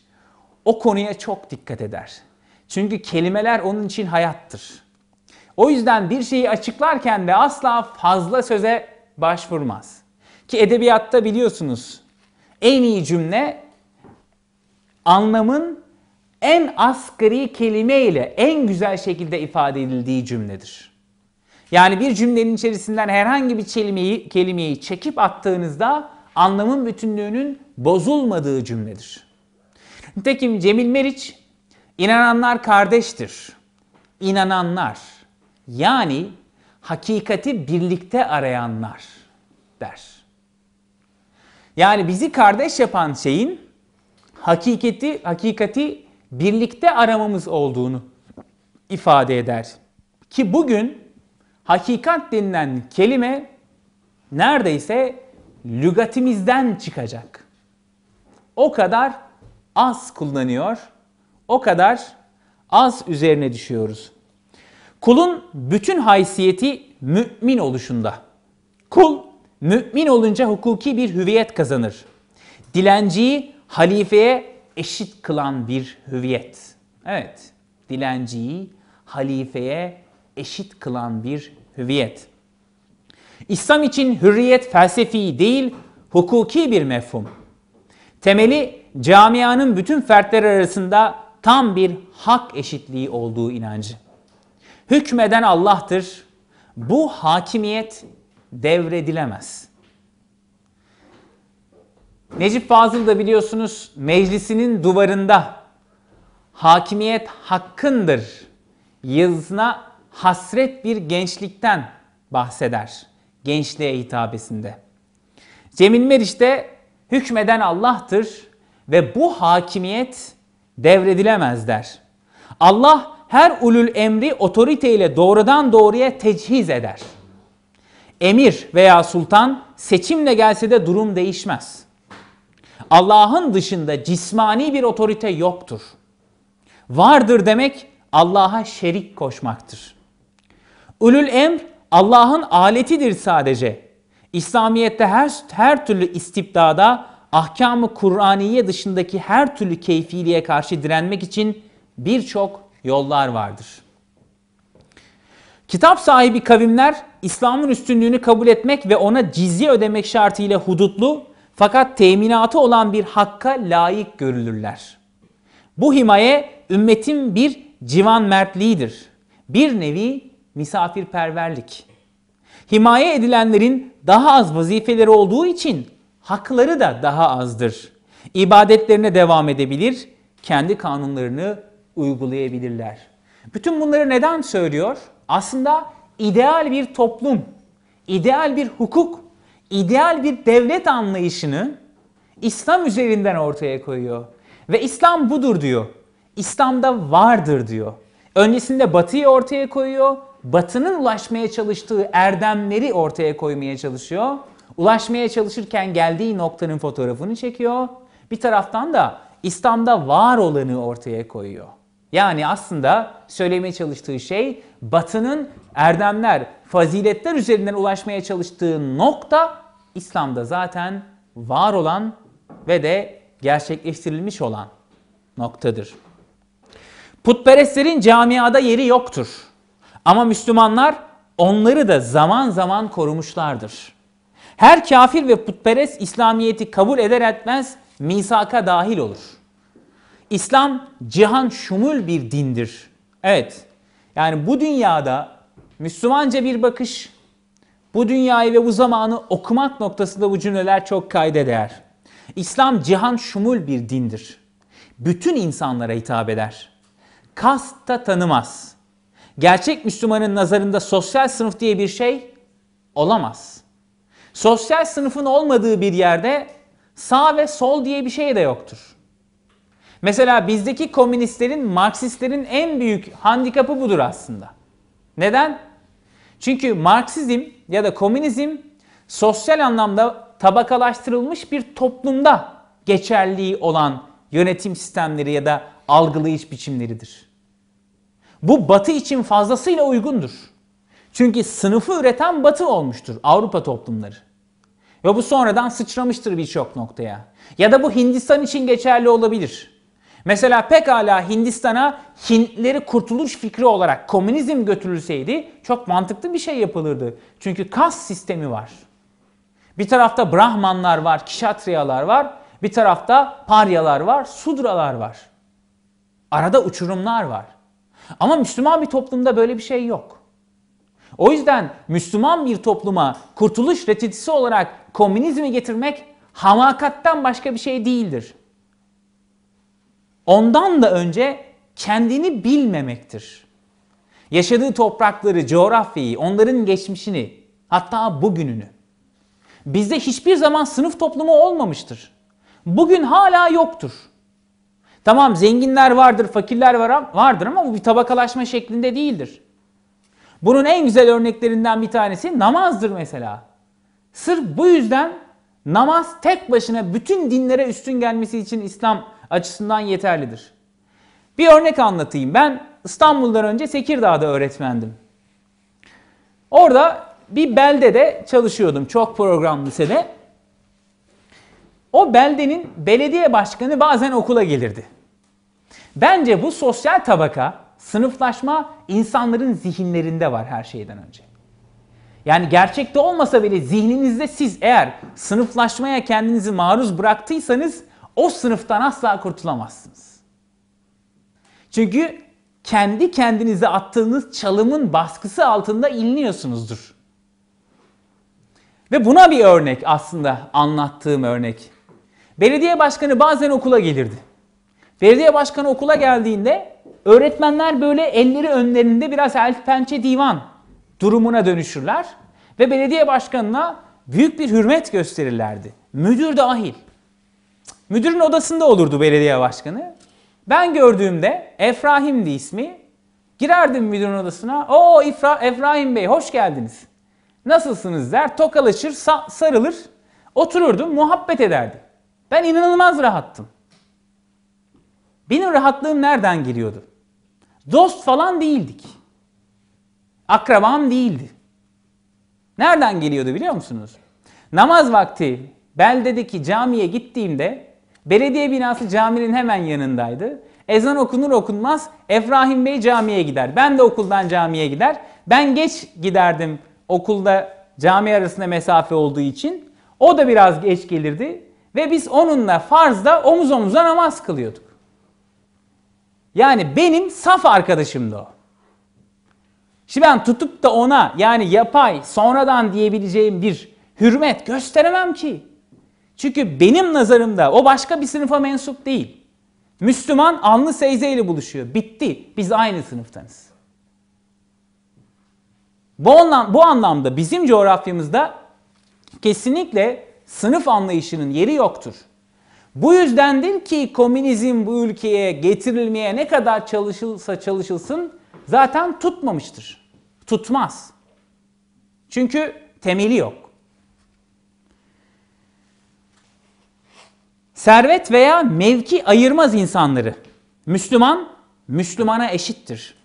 O konuya çok dikkat eder. Çünkü kelimeler onun için hayattır. O yüzden bir şeyi açıklarken de asla fazla söze başvurmaz. Ki edebiyatta biliyorsunuz en iyi cümle anlamın en asgari kelime ile en güzel şekilde ifade edildiği cümledir. Yani bir cümlenin içerisinden herhangi bir kelimeyi, kelimeyi çekip attığınızda anlamın bütünlüğünün bozulmadığı cümledir. Nitekim Cemil Meriç, inananlar kardeştir. İnananlar, yani hakikati birlikte arayanlar der. Yani bizi kardeş yapan şeyin hakikati, hakikati birlikte aramamız olduğunu ifade eder. Ki bugün hakikat denilen kelime neredeyse lügatimizden çıkacak. O kadar az kullanıyor, o kadar az üzerine düşüyoruz. Kulun bütün haysiyeti mümin oluşunda. Kul mümin olunca hukuki bir hüviyet kazanır. Dilenciyi halifeye eşit kılan bir hüviyet. Evet, dilenciyi halifeye eşit kılan bir hüviyet. İslam için hürriyet felsefi değil, hukuki bir mefhum. Temeli camianın bütün fertler arasında tam bir hak eşitliği olduğu inancı. Hükmeden Allah'tır. Bu hakimiyet devredilemez. Necip Fazıl da biliyorsunuz meclisinin duvarında hakimiyet hakkındır yazısına hasret bir gençlikten bahseder gençliğe hitabesinde. Cemil Meriç de hükmeden Allah'tır ve bu hakimiyet devredilemez der. Allah her ulul emri otoriteyle doğrudan doğruya teçhiz eder. Emir veya sultan seçimle gelse de durum değişmez. Allah'ın dışında cismani bir otorite yoktur. Vardır demek Allah'a şerik koşmaktır. Ulul emr Allah'ın aletidir sadece. İslamiyet'te her, her türlü istibdada ahkamı Kur'aniye dışındaki her türlü keyfiliğe karşı direnmek için birçok yollar vardır. Kitap sahibi kavimler İslam'ın üstünlüğünü kabul etmek ve ona cizye ödemek şartıyla hudutlu fakat teminatı olan bir hakka layık görülürler. Bu himaye ümmetin bir civan mertliğidir. Bir nevi misafirperverlik. Himaye edilenlerin daha az vazifeleri olduğu için hakları da daha azdır. İbadetlerine devam edebilir, kendi kanunlarını uygulayabilirler. Bütün bunları neden söylüyor? Aslında ideal bir toplum, ideal bir hukuk, ideal bir devlet anlayışını İslam üzerinden ortaya koyuyor. Ve İslam budur diyor. İslam'da vardır diyor. Öncesinde batıyı ortaya koyuyor, Batı'nın ulaşmaya çalıştığı erdemleri ortaya koymaya çalışıyor. Ulaşmaya çalışırken geldiği noktanın fotoğrafını çekiyor. Bir taraftan da İslam'da var olanı ortaya koyuyor. Yani aslında söylemeye çalıştığı şey Batı'nın erdemler, faziletler üzerinden ulaşmaya çalıştığı nokta İslam'da zaten var olan ve de gerçekleştirilmiş olan noktadır. Putperestlerin camiada yeri yoktur. Ama Müslümanlar onları da zaman zaman korumuşlardır. Her kafir ve putperest İslamiyet'i kabul eder etmez misaka dahil olur. İslam cihan şumul bir dindir. Evet. Yani bu dünyada Müslümanca bir bakış, bu dünyayı ve bu zamanı okumak noktasında bu cümleler çok kayda değer. İslam cihan şumul bir dindir. Bütün insanlara hitap eder. Kasta tanımaz. Gerçek Müslümanın nazarında sosyal sınıf diye bir şey olamaz. Sosyal sınıfın olmadığı bir yerde sağ ve sol diye bir şey de yoktur. Mesela bizdeki komünistlerin, Marksistlerin en büyük handikapı budur aslında. Neden? Çünkü Marksizm ya da komünizm sosyal anlamda tabakalaştırılmış bir toplumda geçerliği olan yönetim sistemleri ya da algılayış biçimleridir. Bu batı için fazlasıyla uygundur. Çünkü sınıfı üreten batı olmuştur Avrupa toplumları. Ve bu sonradan sıçramıştır birçok noktaya. Ya da bu Hindistan için geçerli olabilir. Mesela pekala Hindistan'a Hintleri kurtuluş fikri olarak komünizm götürülseydi çok mantıklı bir şey yapılırdı. Çünkü kas sistemi var. Bir tarafta Brahmanlar var, Kişatriyalar var. Bir tarafta Paryalar var, Sudralar var. Arada uçurumlar var. Ama Müslüman bir toplumda böyle bir şey yok. O yüzden Müslüman bir topluma kurtuluş reçetesi olarak komünizmi getirmek hamakattan başka bir şey değildir. Ondan da önce kendini bilmemektir. Yaşadığı toprakları, coğrafyayı, onların geçmişini, hatta bugününü. Bizde hiçbir zaman sınıf toplumu olmamıştır. Bugün hala yoktur. Tamam zenginler vardır, fakirler var, vardır ama bu bir tabakalaşma şeklinde değildir. Bunun en güzel örneklerinden bir tanesi namazdır mesela. Sırf bu yüzden namaz tek başına bütün dinlere üstün gelmesi için İslam açısından yeterlidir. Bir örnek anlatayım. Ben İstanbul'dan önce Tekirdağ'da öğretmendim. Orada bir beldede çalışıyordum çok programlı sene. O beldenin belediye başkanı bazen okula gelirdi. Bence bu sosyal tabaka, sınıflaşma insanların zihinlerinde var her şeyden önce. Yani gerçekte olmasa bile zihninizde siz eğer sınıflaşmaya kendinizi maruz bıraktıysanız o sınıftan asla kurtulamazsınız. Çünkü kendi kendinize attığınız çalımın baskısı altında inliyorsunuzdur. Ve buna bir örnek aslında anlattığım örnek. Belediye başkanı bazen okula gelirdi. Belediye başkanı okula geldiğinde öğretmenler böyle elleri önlerinde biraz el pençe divan durumuna dönüşürler. Ve belediye başkanına büyük bir hürmet gösterirlerdi. Müdür dahil. Müdürün odasında olurdu belediye başkanı. Ben gördüğümde Efrahim'di ismi. Girerdim müdürün odasına. O İfra, Efrahim Bey hoş geldiniz. Nasılsınız der. Tokalaşır, sarılır. Otururdum, muhabbet ederdi. Ben inanılmaz rahattım. Benim rahatlığım nereden geliyordu? Dost falan değildik. Akrabam değildi. Nereden geliyordu biliyor musunuz? Namaz vakti beldedeki camiye gittiğimde belediye binası caminin hemen yanındaydı. Ezan okunur okunmaz Efrahim Bey camiye gider. Ben de okuldan camiye gider. Ben geç giderdim okulda cami arasında mesafe olduğu için. O da biraz geç gelirdi ve biz onunla farzda omuz omuza namaz kılıyorduk. Yani benim saf arkadaşımdı o. Şimdi ben tutup da ona yani yapay sonradan diyebileceğim bir hürmet gösteremem ki. Çünkü benim nazarımda o başka bir sınıfa mensup değil. Müslüman Anlı Seyze ile buluşuyor. Bitti. Biz aynı sınıftanız. Bu, anlam, bu anlamda bizim coğrafyamızda kesinlikle sınıf anlayışının yeri yoktur. Bu yüzdendir ki komünizm bu ülkeye getirilmeye ne kadar çalışılsa çalışılsın zaten tutmamıştır. Tutmaz. Çünkü temeli yok. Servet veya mevki ayırmaz insanları. Müslüman, Müslümana eşittir.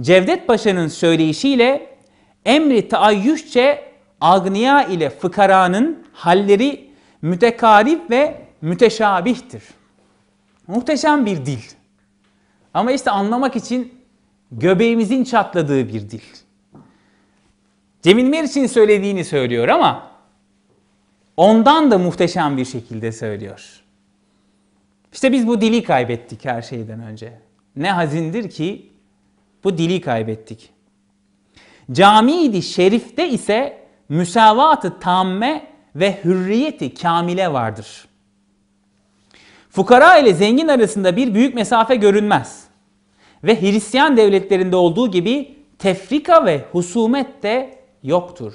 Cevdet Paşa'nın söyleyişiyle emri taayyüşçe agniya ile fıkaranın halleri mütekarif ve müteşabihtir. Muhteşem bir dil. Ama işte anlamak için göbeğimizin çatladığı bir dil. Cemil Meriç'in söylediğini söylüyor ama ondan da muhteşem bir şekilde söylüyor. İşte biz bu dili kaybettik her şeyden önce. Ne hazindir ki bu dili kaybettik. Camiydi şerifte ise müsavatı tamme ve hürriyeti kamile vardır.'' Fukara ile zengin arasında bir büyük mesafe görünmez. Ve Hristiyan devletlerinde olduğu gibi tefrika ve husumet de yoktur.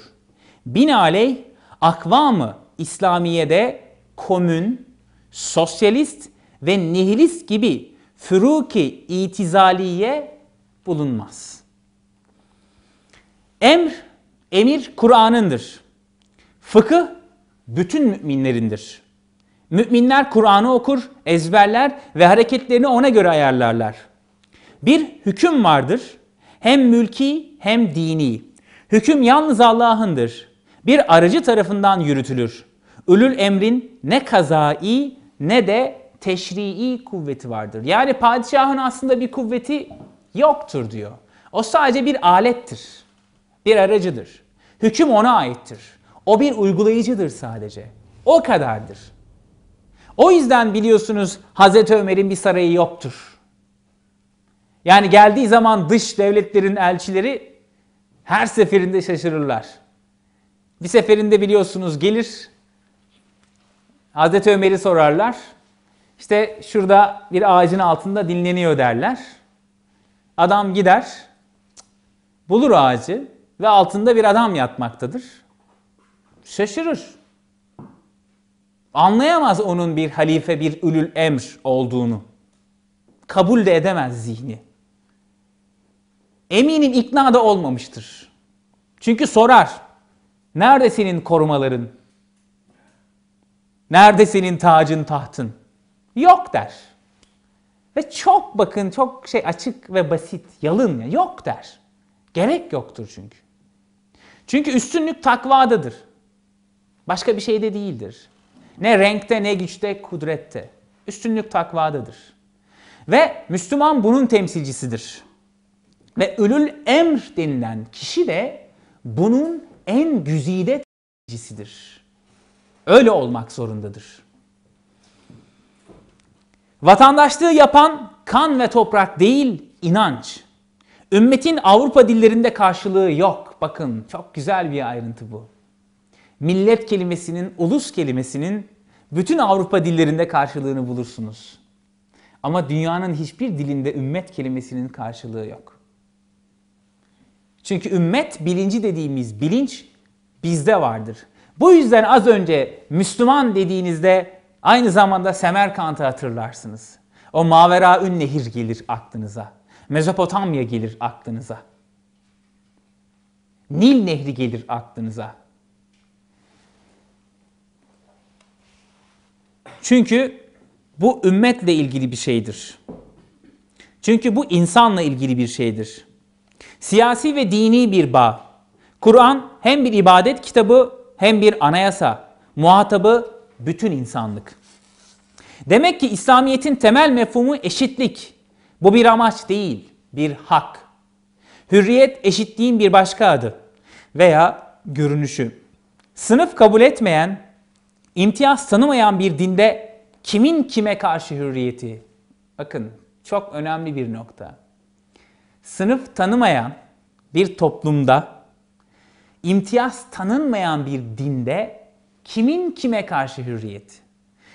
Binaley, akvamı İslamiye'de komün, sosyalist ve nihilist gibi furuki itizaliye bulunmaz. Emr, emir Kur'an'ındır. Fıkıh bütün müminlerindir. Müminler Kur'an'ı okur, ezberler ve hareketlerini ona göre ayarlarlar. Bir hüküm vardır. Hem mülki hem dini. Hüküm yalnız Allah'ındır. Bir aracı tarafından yürütülür. Ülül emrin ne kazai ne de teşrii kuvveti vardır. Yani padişahın aslında bir kuvveti yoktur diyor. O sadece bir alettir. Bir aracıdır. Hüküm ona aittir. O bir uygulayıcıdır sadece. O kadardır. O yüzden biliyorsunuz Hazreti Ömer'in bir sarayı yoktur. Yani geldiği zaman dış devletlerin elçileri her seferinde şaşırırlar. Bir seferinde biliyorsunuz gelir Hazreti Ömer'i sorarlar. İşte şurada bir ağacın altında dinleniyor derler. Adam gider, bulur ağacı ve altında bir adam yatmaktadır. Şaşırır. Anlayamaz onun bir halife, bir ülül emr olduğunu. Kabul de edemez zihni. Eminim ikna da olmamıştır. Çünkü sorar. Nerede senin korumaların? Nerede senin tacın, tahtın? Yok der. Ve çok bakın çok şey açık ve basit, yalın ya. Yok der. Gerek yoktur çünkü. Çünkü üstünlük takvadadır. Başka bir şeyde değildir. Ne renkte, ne güçte, kudrette. Üstünlük takvadadır. Ve Müslüman bunun temsilcisidir. Ve ülül emr denilen kişi de bunun en güzide temsilcisidir. Öyle olmak zorundadır. Vatandaşlığı yapan kan ve toprak değil, inanç. Ümmetin Avrupa dillerinde karşılığı yok. Bakın çok güzel bir ayrıntı bu millet kelimesinin, ulus kelimesinin bütün Avrupa dillerinde karşılığını bulursunuz. Ama dünyanın hiçbir dilinde ümmet kelimesinin karşılığı yok. Çünkü ümmet bilinci dediğimiz bilinç bizde vardır. Bu yüzden az önce Müslüman dediğinizde aynı zamanda Semerkant'ı hatırlarsınız. O Mavera Ün Nehir gelir aklınıza. Mezopotamya gelir aklınıza. Nil Nehri gelir aklınıza. Çünkü bu ümmetle ilgili bir şeydir. Çünkü bu insanla ilgili bir şeydir. Siyasi ve dini bir bağ. Kur'an hem bir ibadet kitabı hem bir anayasa. Muhatabı bütün insanlık. Demek ki İslamiyet'in temel mefhumu eşitlik. Bu bir amaç değil, bir hak. Hürriyet eşitliğin bir başka adı veya görünüşü. Sınıf kabul etmeyen İmtiyaz tanımayan bir dinde kimin kime karşı hürriyeti? Bakın çok önemli bir nokta. Sınıf tanımayan bir toplumda, imtiyaz tanınmayan bir dinde kimin kime karşı hürriyet?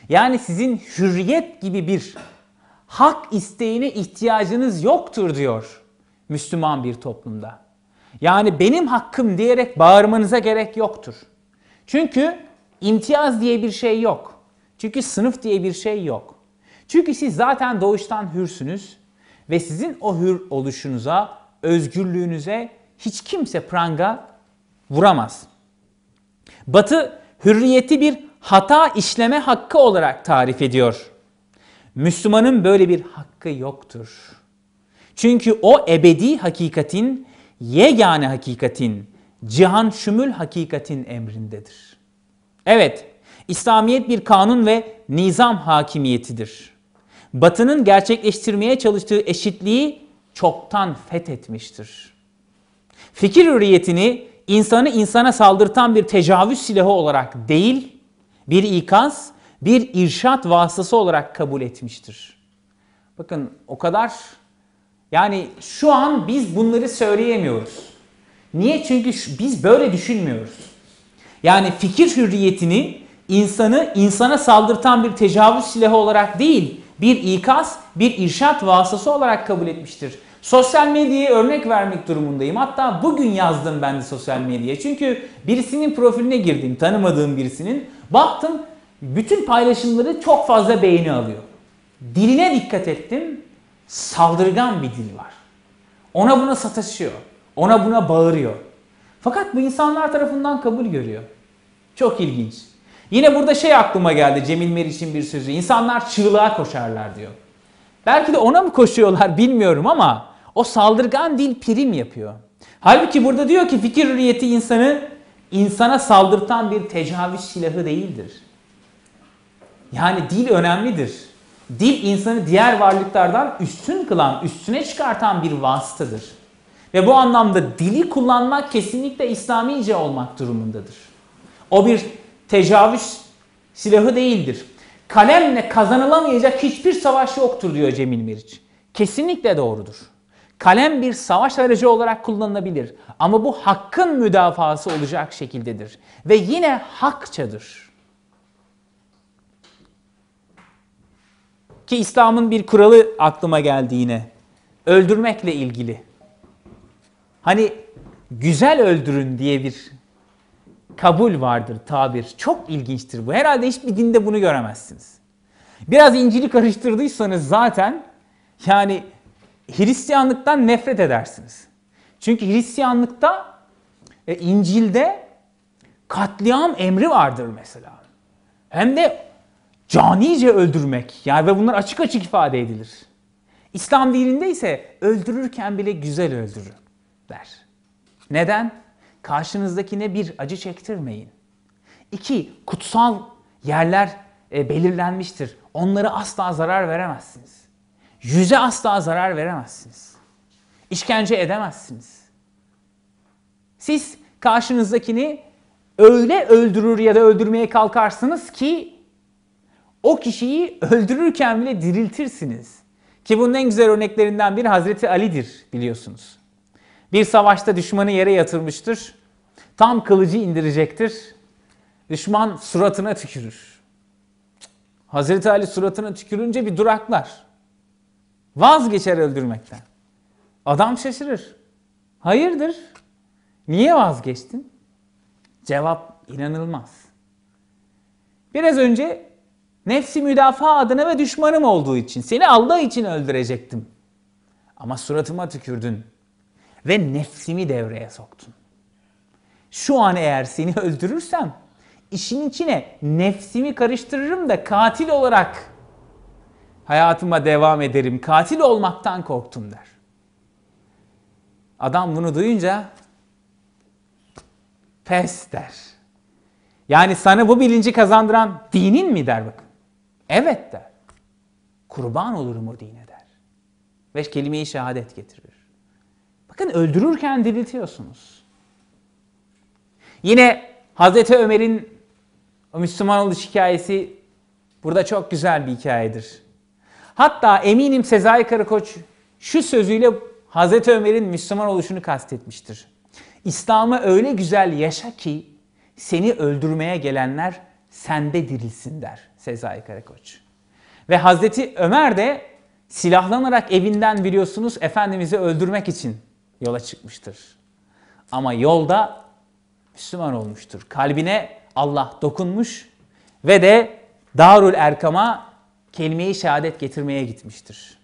Yani sizin hürriyet gibi bir hak isteğine ihtiyacınız yoktur diyor Müslüman bir toplumda. Yani benim hakkım diyerek bağırmanıza gerek yoktur. Çünkü imtiyaz diye bir şey yok. Çünkü sınıf diye bir şey yok. Çünkü siz zaten doğuştan hürsünüz ve sizin o hür oluşunuza, özgürlüğünüze hiç kimse pranga vuramaz. Batı hürriyeti bir hata işleme hakkı olarak tarif ediyor. Müslümanın böyle bir hakkı yoktur. Çünkü o ebedi hakikatin, yegane hakikatin, cihan şümül hakikatin emrindedir. Evet, İslamiyet bir kanun ve nizam hakimiyetidir. Batının gerçekleştirmeye çalıştığı eşitliği çoktan fethetmiştir. Fikir hürriyetini insanı insana saldırtan bir tecavüz silahı olarak değil, bir ikaz, bir irşat vasıtası olarak kabul etmiştir. Bakın o kadar yani şu an biz bunları söyleyemiyoruz. Niye? Çünkü biz böyle düşünmüyoruz. Yani fikir hürriyetini insanı insana saldırtan bir tecavüz silahı olarak değil, bir ikaz, bir irşat vasıtası olarak kabul etmiştir. Sosyal medyaya örnek vermek durumundayım. Hatta bugün yazdım ben de sosyal medyaya. Çünkü birisinin profiline girdim, tanımadığım birisinin. Baktım bütün paylaşımları çok fazla beğeni alıyor. Diline dikkat ettim. Saldırgan bir dil var. Ona buna sataşıyor. Ona buna bağırıyor. Fakat bu insanlar tarafından kabul görüyor. Çok ilginç. Yine burada şey aklıma geldi Cemil Meriç'in bir sözü. İnsanlar çığlığa koşarlar diyor. Belki de ona mı koşuyorlar bilmiyorum ama o saldırgan dil prim yapıyor. Halbuki burada diyor ki fikir hürriyeti insanı insana saldırtan bir tecavüz silahı değildir. Yani dil önemlidir. Dil insanı diğer varlıklardan üstün kılan, üstüne çıkartan bir vasıtadır. Ve bu anlamda dili kullanmak kesinlikle İslamice olmak durumundadır. O bir tecavüz silahı değildir. Kalemle kazanılamayacak hiçbir savaş yoktur diyor Cemil Meriç. Kesinlikle doğrudur. Kalem bir savaş aracı olarak kullanılabilir ama bu hakkın müdafası olacak şekildedir ve yine hakçadır. Ki İslam'ın bir kuralı aklıma geldi yine. Öldürmekle ilgili. Hani güzel öldürün diye bir kabul vardır tabir. Çok ilginçtir bu. Herhalde hiçbir dinde bunu göremezsiniz. Biraz İncil'i karıştırdıysanız zaten yani Hristiyanlıktan nefret edersiniz. Çünkü Hristiyanlıkta e, İncil'de katliam emri vardır mesela. Hem de canice öldürmek. Yani ve bunlar açık açık ifade edilir. İslam dininde ise öldürürken bile güzel öldürür der. Neden? Karşınızdakine bir acı çektirmeyin. İki, kutsal yerler e, belirlenmiştir. Onlara asla zarar veremezsiniz. Yüze asla zarar veremezsiniz. İşkence edemezsiniz. Siz karşınızdakini öyle öldürür ya da öldürmeye kalkarsınız ki o kişiyi öldürürken bile diriltirsiniz. Ki bunun en güzel örneklerinden biri Hazreti Ali'dir biliyorsunuz. Bir savaşta düşmanı yere yatırmıştır. Tam kılıcı indirecektir. Düşman suratına tükürür. Hazreti Ali suratına tükürünce bir duraklar. Vazgeçer öldürmekten. Adam şaşırır. Hayırdır? Niye vazgeçtin? Cevap inanılmaz. Biraz önce nefsi müdafaa adına ve düşmanım olduğu için, seni aldığı için öldürecektim. Ama suratıma tükürdün ve nefsimi devreye soktun. Şu an eğer seni öldürürsem işin içine nefsimi karıştırırım da katil olarak hayatıma devam ederim. Katil olmaktan korktum der. Adam bunu duyunca pes der. Yani sana bu bilinci kazandıran dinin mi der bakın. Evet der. Kurban olurum o dine der. Ve kelime-i şehadet getirir. Bakın öldürürken diriltiyorsunuz. Yine Hazreti Ömer'in o Müslüman oluş hikayesi burada çok güzel bir hikayedir. Hatta eminim Sezai Karakoç şu sözüyle Hazreti Ömer'in Müslüman oluşunu kastetmiştir. İslam'ı öyle güzel yaşa ki seni öldürmeye gelenler sende dirilsin der Sezai Karakoç. Ve Hazreti Ömer de silahlanarak evinden biliyorsunuz Efendimiz'i öldürmek için yola çıkmıştır. Ama yolda Müslüman olmuştur. Kalbine Allah dokunmuş ve de Darül Erkam'a kelime-i şehadet getirmeye gitmiştir.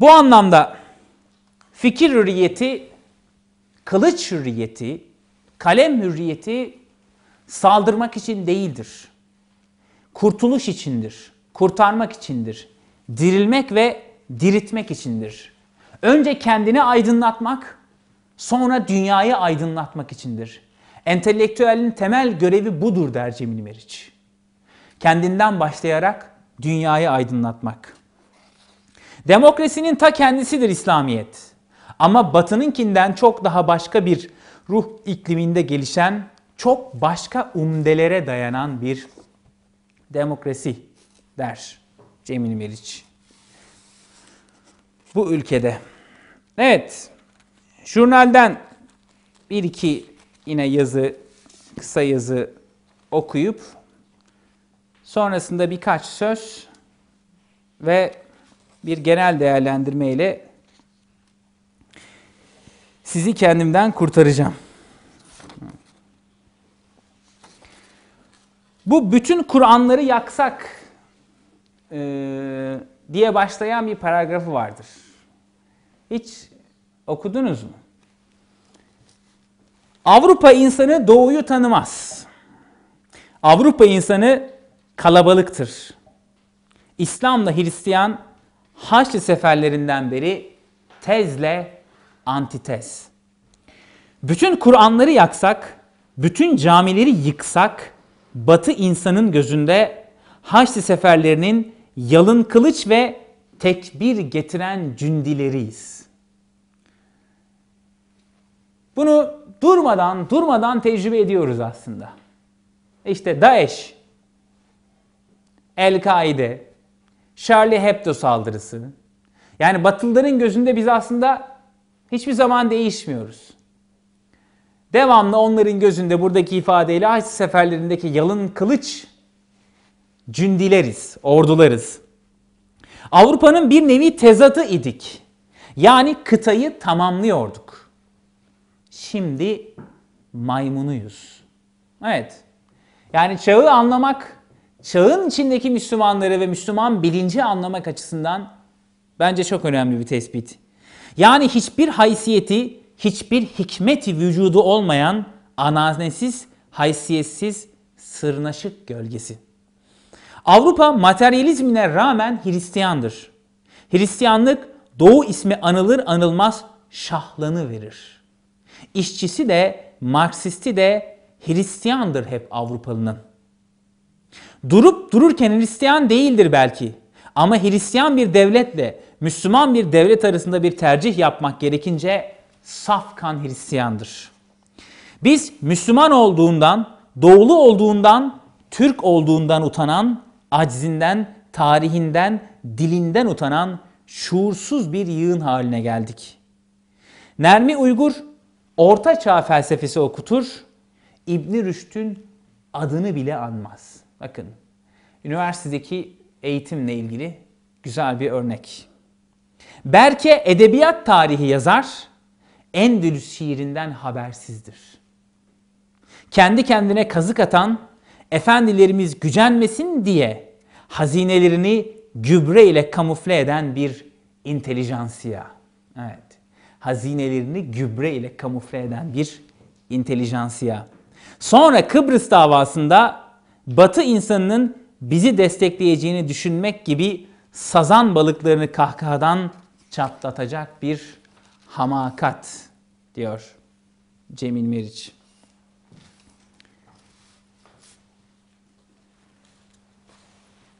Bu anlamda fikir hürriyeti, kılıç hürriyeti, kalem hürriyeti saldırmak için değildir. Kurtuluş içindir, kurtarmak içindir, dirilmek ve diritmek içindir önce kendini aydınlatmak, sonra dünyayı aydınlatmak içindir. Entelektüelin temel görevi budur der Cemil Meriç. Kendinden başlayarak dünyayı aydınlatmak. Demokrasinin ta kendisidir İslamiyet. Ama batınınkinden çok daha başka bir ruh ikliminde gelişen, çok başka umdelere dayanan bir demokrasi der Cemil Meriç. Bu ülkede Evet. Jurnalden bir iki yine yazı, kısa yazı okuyup sonrasında birkaç söz ve bir genel değerlendirme ile sizi kendimden kurtaracağım. Bu bütün Kur'anları yaksak e, diye başlayan bir paragrafı vardır. Hiç Okudunuz mu? Avrupa insanı doğuyu tanımaz. Avrupa insanı kalabalıktır. İslam'la Hristiyan Haçlı seferlerinden beri tezle antitez. Bütün Kur'anları yaksak, bütün camileri yıksak, Batı insanın gözünde Haçlı seferlerinin yalın kılıç ve tekbir getiren cündileriyiz. Bunu durmadan durmadan tecrübe ediyoruz aslında. E işte Daesh, El-Kaide, Charlie Hebdo saldırısı. Yani Batılıların gözünde biz aslında hiçbir zaman değişmiyoruz. Devamlı onların gözünde buradaki ifadeyle Haçlı seferlerindeki yalın kılıç cündileriz, ordularız. Avrupa'nın bir nevi tezatı idik. Yani kıtayı tamamlıyorduk. Şimdi maymunuyuz. Evet. Yani çağı anlamak, çağın içindeki Müslümanları ve Müslüman bilinci anlamak açısından bence çok önemli bir tespit. Yani hiçbir haysiyeti, hiçbir hikmeti vücudu olmayan ananesiz, haysiyetsiz, sırnaşık gölgesi. Avrupa materyalizmine rağmen Hristiyandır. Hristiyanlık Doğu ismi anılır anılmaz şahlanı verir işçisi de, Marksisti de Hristiyandır hep Avrupalı'nın. Durup dururken Hristiyan değildir belki. Ama Hristiyan bir devletle Müslüman bir devlet arasında bir tercih yapmak gerekince saf kan Hristiyandır. Biz Müslüman olduğundan, doğulu olduğundan, Türk olduğundan utanan, aczinden, tarihinden, dilinden utanan şuursuz bir yığın haline geldik. Nermi Uygur Orta Çağ felsefesi okutur, İbn Rüşd'ün adını bile anmaz. Bakın, üniversitedeki eğitimle ilgili güzel bir örnek. Berke edebiyat tarihi yazar, Endülüs şiirinden habersizdir. Kendi kendine kazık atan, efendilerimiz gücenmesin diye hazinelerini gübre ile kamufle eden bir intelijansiya. Evet hazinelerini gübre ile kamufle eden bir intelijansiya. Sonra Kıbrıs davasında Batı insanının bizi destekleyeceğini düşünmek gibi sazan balıklarını kahkahadan çatlatacak bir hamakat diyor Cemil Meriç.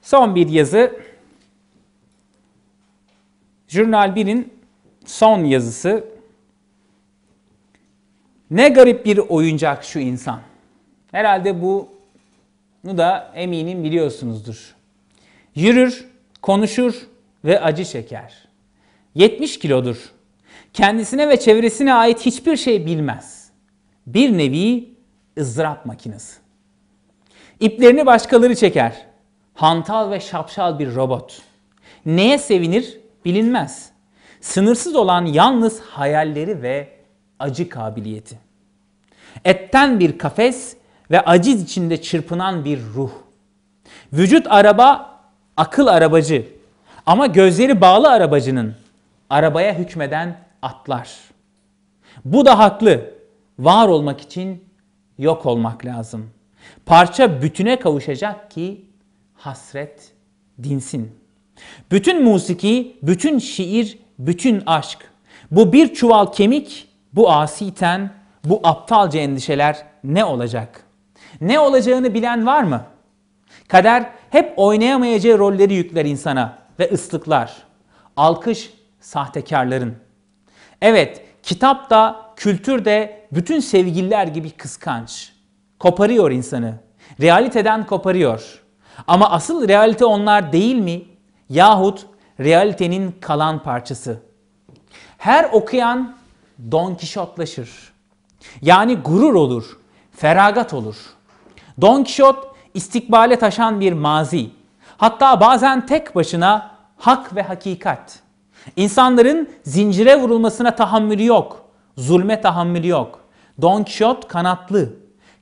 Son bir yazı. Jurnal 1'in son yazısı. Ne garip bir oyuncak şu insan. Herhalde bunu da eminim biliyorsunuzdur. Yürür, konuşur ve acı çeker. 70 kilodur. Kendisine ve çevresine ait hiçbir şey bilmez. Bir nevi ızdırap makinesi. İplerini başkaları çeker. Hantal ve şapşal bir robot. Neye sevinir bilinmez. Sınırsız olan yalnız hayalleri ve acı kabiliyeti. Etten bir kafes ve aciz içinde çırpınan bir ruh. Vücut araba, akıl arabacı. Ama gözleri bağlı arabacının arabaya hükmeden atlar. Bu da haklı. Var olmak için yok olmak lazım. Parça bütüne kavuşacak ki hasret dinsin. Bütün musiki, bütün şiir bütün aşk. Bu bir çuval kemik, bu asiten, bu aptalca endişeler ne olacak? Ne olacağını bilen var mı? Kader hep oynayamayacağı rolleri yükler insana ve ıslıklar. Alkış sahtekarların. Evet, kitap da, kültür de bütün sevgililer gibi kıskanç. Koparıyor insanı. Realiteden koparıyor. Ama asıl realite onlar değil mi? Yahut realitenin kalan parçası. Her okuyan Don Kişotlaşır. Yani gurur olur, feragat olur. Don Kişot istikbale taşan bir mazi. Hatta bazen tek başına hak ve hakikat. İnsanların zincire vurulmasına tahammülü yok. Zulme tahammülü yok. Don Kişot kanatlı.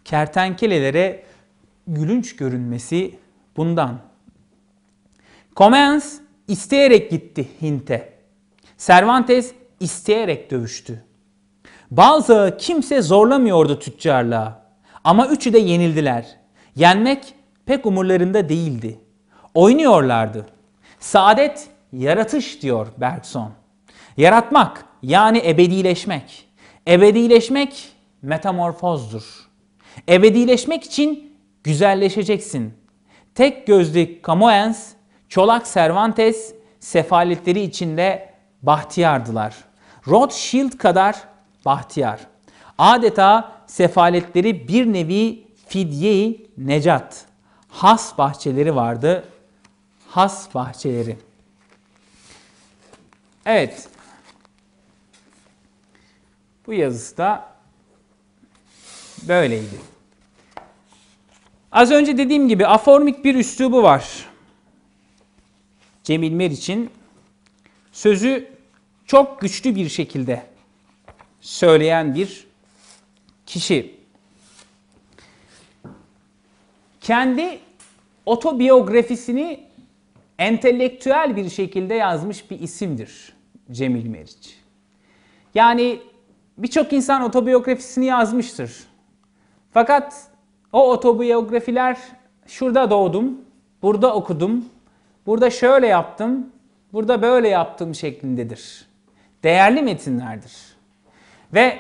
Kertenkelelere gülünç görünmesi bundan. Comens isteyerek gitti Hint'e. Cervantes isteyerek dövüştü. Bazı kimse zorlamıyordu tüccarlığa. Ama üçü de yenildiler. Yenmek pek umurlarında değildi. Oynuyorlardı. Saadet yaratış diyor Bergson. Yaratmak yani ebedileşmek. Ebedileşmek metamorfozdur. Ebedileşmek için güzelleşeceksin. Tek gözlü Camoens Çolak Cervantes sefaletleri içinde bahtiyardılar. Rothschild kadar bahtiyar. Adeta sefaletleri bir nevi fidyeyi necat. Has bahçeleri vardı. Has bahçeleri. Evet. Bu yazısı da böyleydi. Az önce dediğim gibi aformik bir üslubu var. Cemil Meriç'in sözü çok güçlü bir şekilde söyleyen bir kişi. Kendi otobiyografisini entelektüel bir şekilde yazmış bir isimdir Cemil Meriç. Yani birçok insan otobiyografisini yazmıştır. Fakat o otobiyografiler şurada doğdum, burada okudum, Burada şöyle yaptım, burada böyle yaptım şeklindedir. Değerli metinlerdir. Ve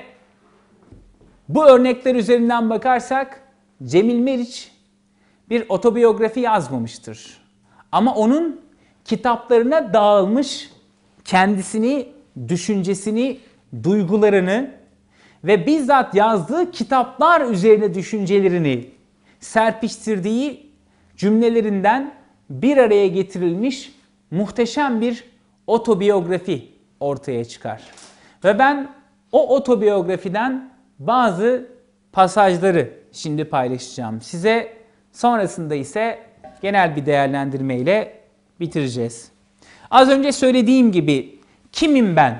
bu örnekler üzerinden bakarsak Cemil Meriç bir otobiyografi yazmamıştır. Ama onun kitaplarına dağılmış kendisini, düşüncesini, duygularını ve bizzat yazdığı kitaplar üzerine düşüncelerini serpiştirdiği cümlelerinden bir araya getirilmiş muhteşem bir otobiyografi ortaya çıkar. Ve ben o otobiyografiden bazı pasajları şimdi paylaşacağım. Size sonrasında ise genel bir değerlendirme ile bitireceğiz. Az önce söylediğim gibi kimim ben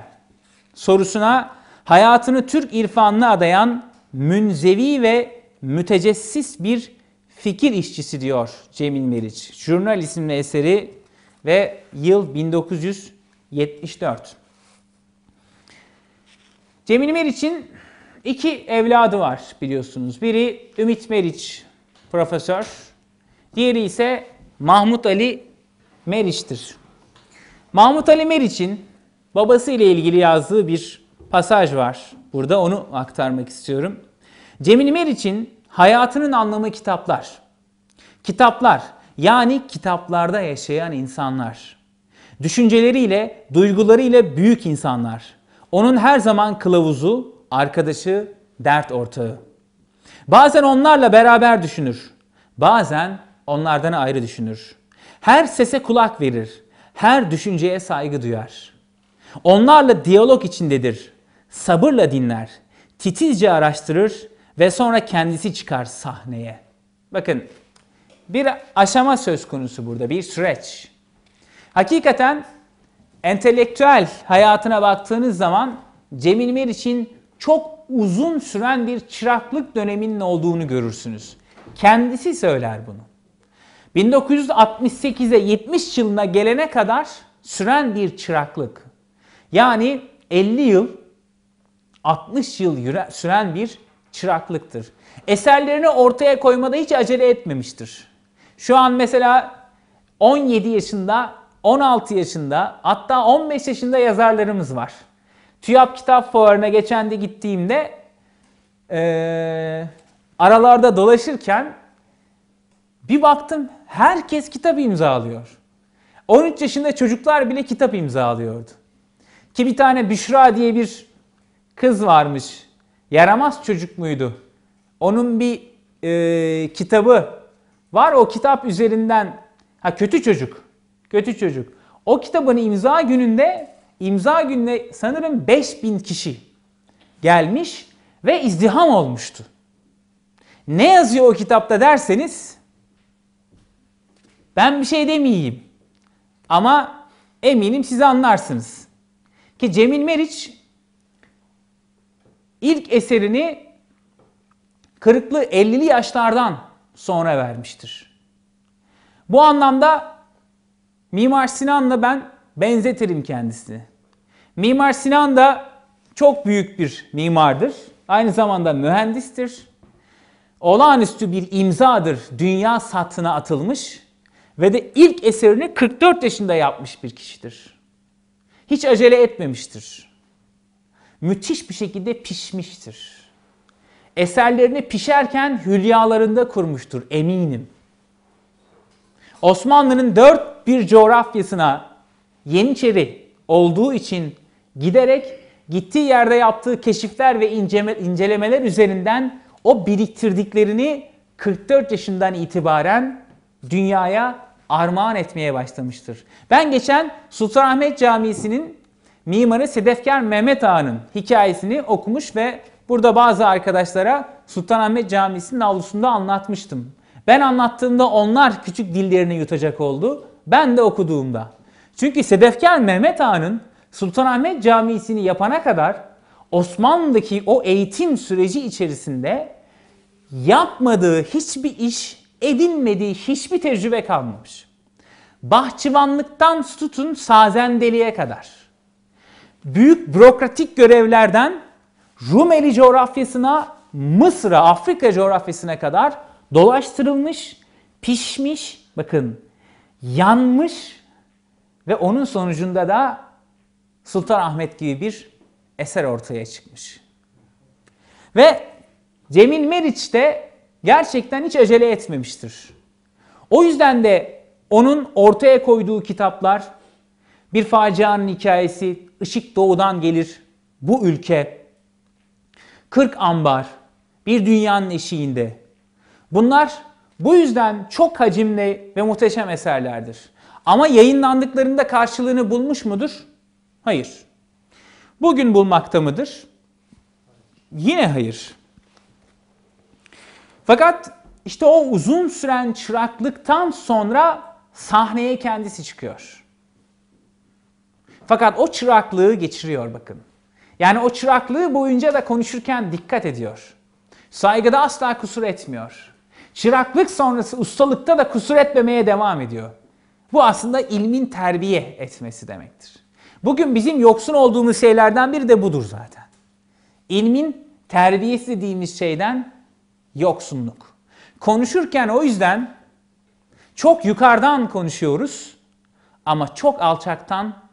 sorusuna hayatını Türk irfanına adayan münzevi ve mütecessis bir Fikir işçisi diyor Cemil Meriç. Jurnal isimli eseri ve yıl 1974. Cemil Meriç'in iki evladı var biliyorsunuz. Biri Ümit Meriç profesör, diğeri ise Mahmut Ali Meriç'tir. Mahmut Ali Meriç'in babası ile ilgili yazdığı bir pasaj var. Burada onu aktarmak istiyorum. Cemil Meriç'in Hayatının anlamı kitaplar. Kitaplar yani kitaplarda yaşayan insanlar. Düşünceleriyle, duygularıyla büyük insanlar. Onun her zaman kılavuzu, arkadaşı, dert ortağı. Bazen onlarla beraber düşünür. Bazen onlardan ayrı düşünür. Her sese kulak verir. Her düşünceye saygı duyar. Onlarla diyalog içindedir. Sabırla dinler. Titizce araştırır ve sonra kendisi çıkar sahneye. Bakın bir aşama söz konusu burada, bir süreç. Hakikaten entelektüel hayatına baktığınız zaman Cemil Mir için çok uzun süren bir çıraklık döneminin olduğunu görürsünüz. Kendisi söyler bunu. 1968'e 70 yılına gelene kadar süren bir çıraklık. Yani 50 yıl 60 yıl süren bir çıraklıktır. Eserlerini ortaya koymada hiç acele etmemiştir. Şu an mesela 17 yaşında, 16 yaşında hatta 15 yaşında yazarlarımız var. TÜYAP Kitap Fuarı'na geçen de gittiğimde e, aralarda dolaşırken bir baktım herkes kitap imzalıyor. 13 yaşında çocuklar bile kitap imzalıyordu. Ki bir tane Büşra diye bir kız varmış Yaramaz Çocuk muydu? Onun bir e, kitabı var. O kitap üzerinden ha kötü çocuk. Kötü çocuk. O kitabın imza gününde imza gününe sanırım 5000 kişi gelmiş ve izdiham olmuştu. Ne yazıyor o kitapta derseniz ben bir şey demeyeyim. Ama eminim siz anlarsınız. Ki Cemil Meriç ilk eserini 40'lı 50'li yaşlardan sonra vermiştir. Bu anlamda Mimar Sinan'la ben benzetirim kendisini. Mimar Sinan da çok büyük bir mimardır. Aynı zamanda mühendistir. Olağanüstü bir imzadır dünya satına atılmış ve de ilk eserini 44 yaşında yapmış bir kişidir. Hiç acele etmemiştir müthiş bir şekilde pişmiştir. Eserlerini pişerken hülyalarında kurmuştur eminim. Osmanlı'nın dört bir coğrafyasına Yeniçeri olduğu için giderek gittiği yerde yaptığı keşifler ve inceme, incelemeler üzerinden o biriktirdiklerini 44 yaşından itibaren dünyaya armağan etmeye başlamıştır. Ben geçen Sultanahmet Camisi'nin mimarı Sedefkar Mehmet Ağa'nın hikayesini okumuş ve burada bazı arkadaşlara Sultanahmet Camisi'nin avlusunda anlatmıştım. Ben anlattığımda onlar küçük dillerini yutacak oldu. Ben de okuduğumda. Çünkü Sedefkar Mehmet Ağa'nın Sultanahmet Camisi'ni yapana kadar Osmanlı'daki o eğitim süreci içerisinde yapmadığı hiçbir iş, edinmediği hiçbir tecrübe kalmamış. Bahçıvanlıktan tutun sazendeliğe kadar büyük bürokratik görevlerden Rumeli coğrafyasına, Mısır'a, Afrika coğrafyasına kadar dolaştırılmış, pişmiş, bakın yanmış ve onun sonucunda da Sultan Ahmet gibi bir eser ortaya çıkmış. Ve Cemil Meriç de gerçekten hiç acele etmemiştir. O yüzden de onun ortaya koyduğu kitaplar bir facianın hikayesi ışık doğudan gelir bu ülke. 40 ambar bir dünyanın eşiğinde. Bunlar bu yüzden çok hacimli ve muhteşem eserlerdir. Ama yayınlandıklarında karşılığını bulmuş mudur? Hayır. Bugün bulmakta mıdır? Yine hayır. Fakat işte o uzun süren çıraklıktan sonra sahneye kendisi çıkıyor. Fakat o çıraklığı geçiriyor bakın. Yani o çıraklığı boyunca da konuşurken dikkat ediyor. Saygıda asla kusur etmiyor. Çıraklık sonrası ustalıkta da kusur etmemeye devam ediyor. Bu aslında ilmin terbiye etmesi demektir. Bugün bizim yoksun olduğumuz şeylerden biri de budur zaten. İlmin terbiyesi dediğimiz şeyden yoksunluk. Konuşurken o yüzden çok yukarıdan konuşuyoruz ama çok alçaktan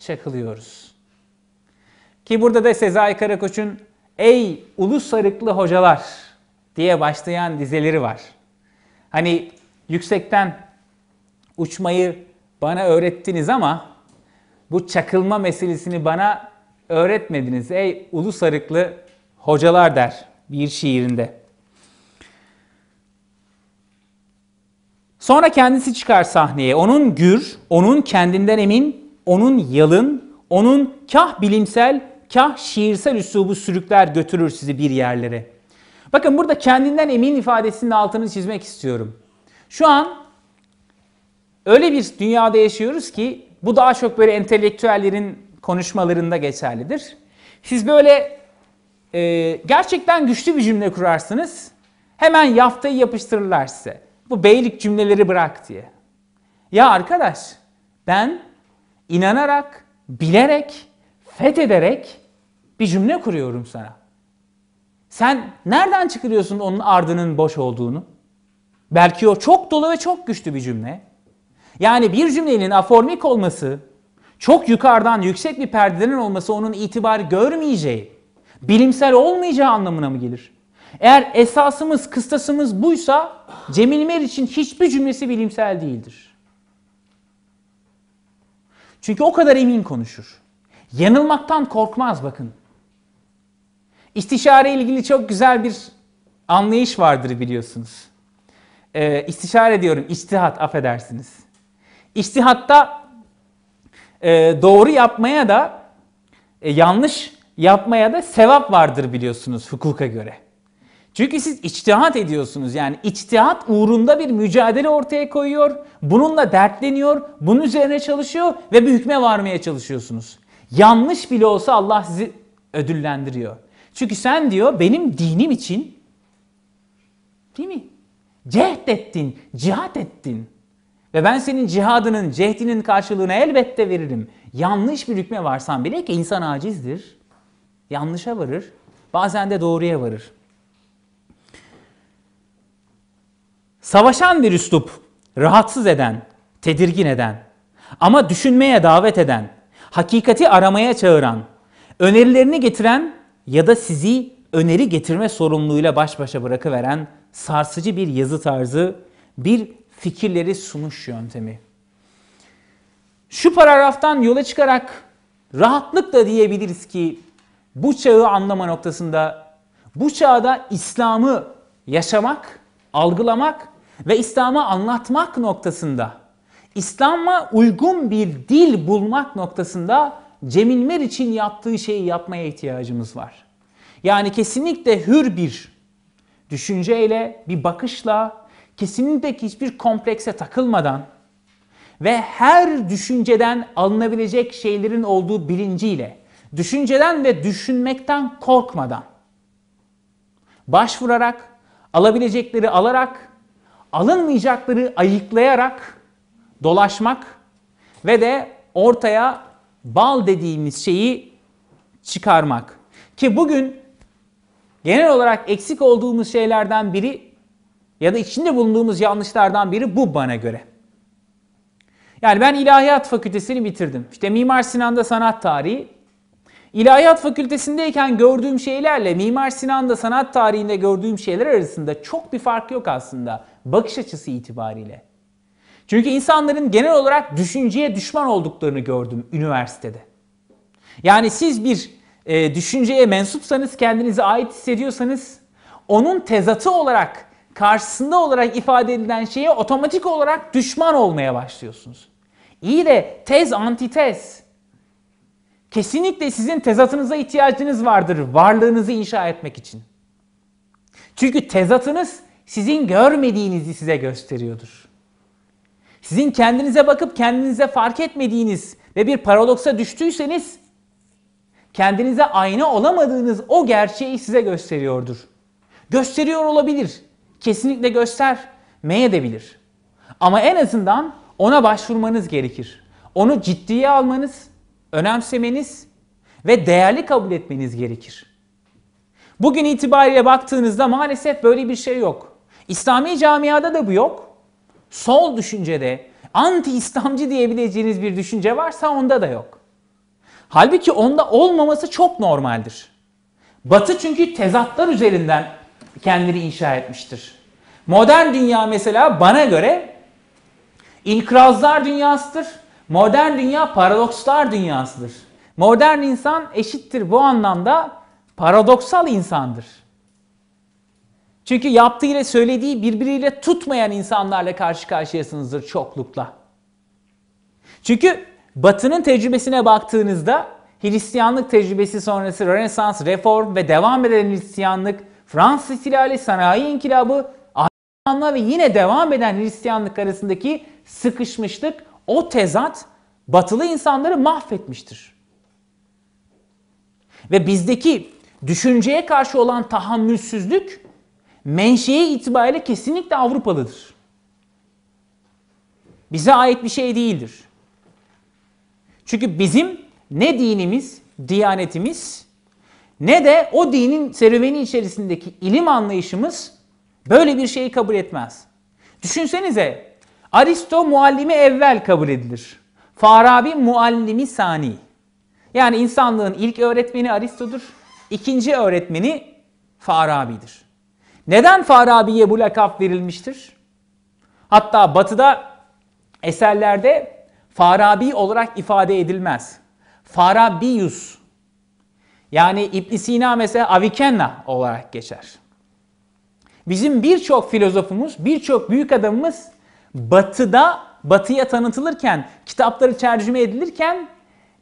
çakılıyoruz. Ki burada da Sezai Karakoç'un Ey Ulus Sarıklı Hocalar diye başlayan dizeleri var. Hani yüksekten uçmayı bana öğrettiniz ama bu çakılma meselesini bana öğretmediniz. Ey Ulus Sarıklı Hocalar der bir şiirinde. Sonra kendisi çıkar sahneye. Onun gür, onun kendinden emin onun yalın, onun kah bilimsel, kah şiirsel üslubu sürükler götürür sizi bir yerlere. Bakın burada kendinden emin ifadesinin altını çizmek istiyorum. Şu an öyle bir dünyada yaşıyoruz ki bu daha çok böyle entelektüellerin konuşmalarında geçerlidir. Siz böyle e, gerçekten güçlü bir cümle kurarsınız. Hemen yaftayı yapıştırırlar size. Bu beylik cümleleri bırak diye. Ya arkadaş ben inanarak, bilerek, fethederek bir cümle kuruyorum sana. Sen nereden çıkarıyorsun onun ardının boş olduğunu? Belki o çok dolu ve çok güçlü bir cümle. Yani bir cümlenin aformik olması, çok yukarıdan yüksek bir perdelerin olması onun itibar görmeyeceği, bilimsel olmayacağı anlamına mı gelir? Eğer esasımız, kıstasımız buysa Cemil Mer için hiçbir cümlesi bilimsel değildir. Çünkü o kadar emin konuşur. Yanılmaktan korkmaz bakın. İstişare ilgili çok güzel bir anlayış vardır biliyorsunuz. Ee, istişare diyorum, istihat affedersiniz. İstihatta e, doğru yapmaya da e, yanlış yapmaya da sevap vardır biliyorsunuz hukuka göre. Çünkü siz içtihat ediyorsunuz. Yani içtihat uğrunda bir mücadele ortaya koyuyor. Bununla dertleniyor. Bunun üzerine çalışıyor ve bir hükme varmaya çalışıyorsunuz. Yanlış bile olsa Allah sizi ödüllendiriyor. Çünkü sen diyor benim dinim için değil mi? Cehd ettin, cihat ettin. Ve ben senin cihadının, cehdinin karşılığını elbette veririm. Yanlış bir hükme varsan bile ki insan acizdir. Yanlışa varır. Bazen de doğruya varır. Savaşan bir üslup, rahatsız eden, tedirgin eden ama düşünmeye davet eden, hakikati aramaya çağıran, önerilerini getiren ya da sizi öneri getirme sorumluluğuyla baş başa bırakıveren sarsıcı bir yazı tarzı, bir fikirleri sunuş yöntemi. Şu paragraftan yola çıkarak rahatlıkla diyebiliriz ki bu çağı anlama noktasında bu çağda İslam'ı yaşamak, algılamak ve İslam'ı anlatmak noktasında, İslam'a uygun bir dil bulmak noktasında Cemil Mer için yaptığı şeyi yapmaya ihtiyacımız var. Yani kesinlikle hür bir düşünceyle, bir bakışla, kesinlikle hiçbir komplekse takılmadan ve her düşünceden alınabilecek şeylerin olduğu bilinciyle, düşünceden ve düşünmekten korkmadan başvurarak, alabilecekleri alarak alınmayacakları ayıklayarak dolaşmak ve de ortaya bal dediğimiz şeyi çıkarmak. Ki bugün genel olarak eksik olduğumuz şeylerden biri ya da içinde bulunduğumuz yanlışlardan biri bu bana göre. Yani ben ilahiyat fakültesini bitirdim. İşte Mimar Sinan'da sanat tarihi, İlahiyat fakültesindeyken gördüğüm şeylerle Mimar Sinan'da sanat tarihinde gördüğüm şeyler arasında çok bir fark yok aslında bakış açısı itibariyle. Çünkü insanların genel olarak düşünceye düşman olduklarını gördüm üniversitede. Yani siz bir e, düşünceye mensupsanız, kendinize ait hissediyorsanız onun tezatı olarak, karşısında olarak ifade edilen şeye otomatik olarak düşman olmaya başlıyorsunuz. İyi de tez antitez kesinlikle sizin tezatınıza ihtiyacınız vardır varlığınızı inşa etmek için. Çünkü tezatınız sizin görmediğinizi size gösteriyordur. Sizin kendinize bakıp kendinize fark etmediğiniz ve bir paradoksa düştüyseniz kendinize ayna olamadığınız o gerçeği size gösteriyordur. Gösteriyor olabilir. Kesinlikle göstermeye de Ama en azından ona başvurmanız gerekir. Onu ciddiye almanız önemsemeniz ve değerli kabul etmeniz gerekir. Bugün itibariyle baktığınızda maalesef böyle bir şey yok. İslami camiada da bu yok. Sol düşüncede anti-İslamcı diyebileceğiniz bir düşünce varsa onda da yok. Halbuki onda olmaması çok normaldir. Batı çünkü tezatlar üzerinden kendini inşa etmiştir. Modern dünya mesela bana göre inkrazlar dünyasıdır. Modern dünya paradokslar dünyasıdır. Modern insan eşittir bu anlamda paradoksal insandır. Çünkü yaptığı ile söylediği birbiriyle tutmayan insanlarla karşı karşıyasınızdır çoklukla. Çünkü Batı'nın tecrübesine baktığınızda Hristiyanlık tecrübesi sonrası Rönesans, Reform ve devam eden Hristiyanlık, Fransız İstilali, Sanayi İnkilabı, anla ve yine devam eden Hristiyanlık arasındaki sıkışmışlık o tezat batılı insanları mahvetmiştir. Ve bizdeki düşünceye karşı olan tahammülsüzlük menşei itibariyle kesinlikle Avrupalıdır. Bize ait bir şey değildir. Çünkü bizim ne dinimiz, diyanetimiz ne de o dinin serüveni içerisindeki ilim anlayışımız böyle bir şeyi kabul etmez. Düşünsenize Aristo muallimi evvel kabul edilir. Farabi muallimi sani. Yani insanlığın ilk öğretmeni Aristo'dur. ikinci öğretmeni Farabi'dir. Neden Farabi'ye bu lakap verilmiştir? Hatta batıda eserlerde Farabi olarak ifade edilmez. Farabius yani ibn Sina mesela Avicenna olarak geçer. Bizim birçok filozofumuz, birçok büyük adamımız Batı'da batıya tanıtılırken, kitapları tercüme edilirken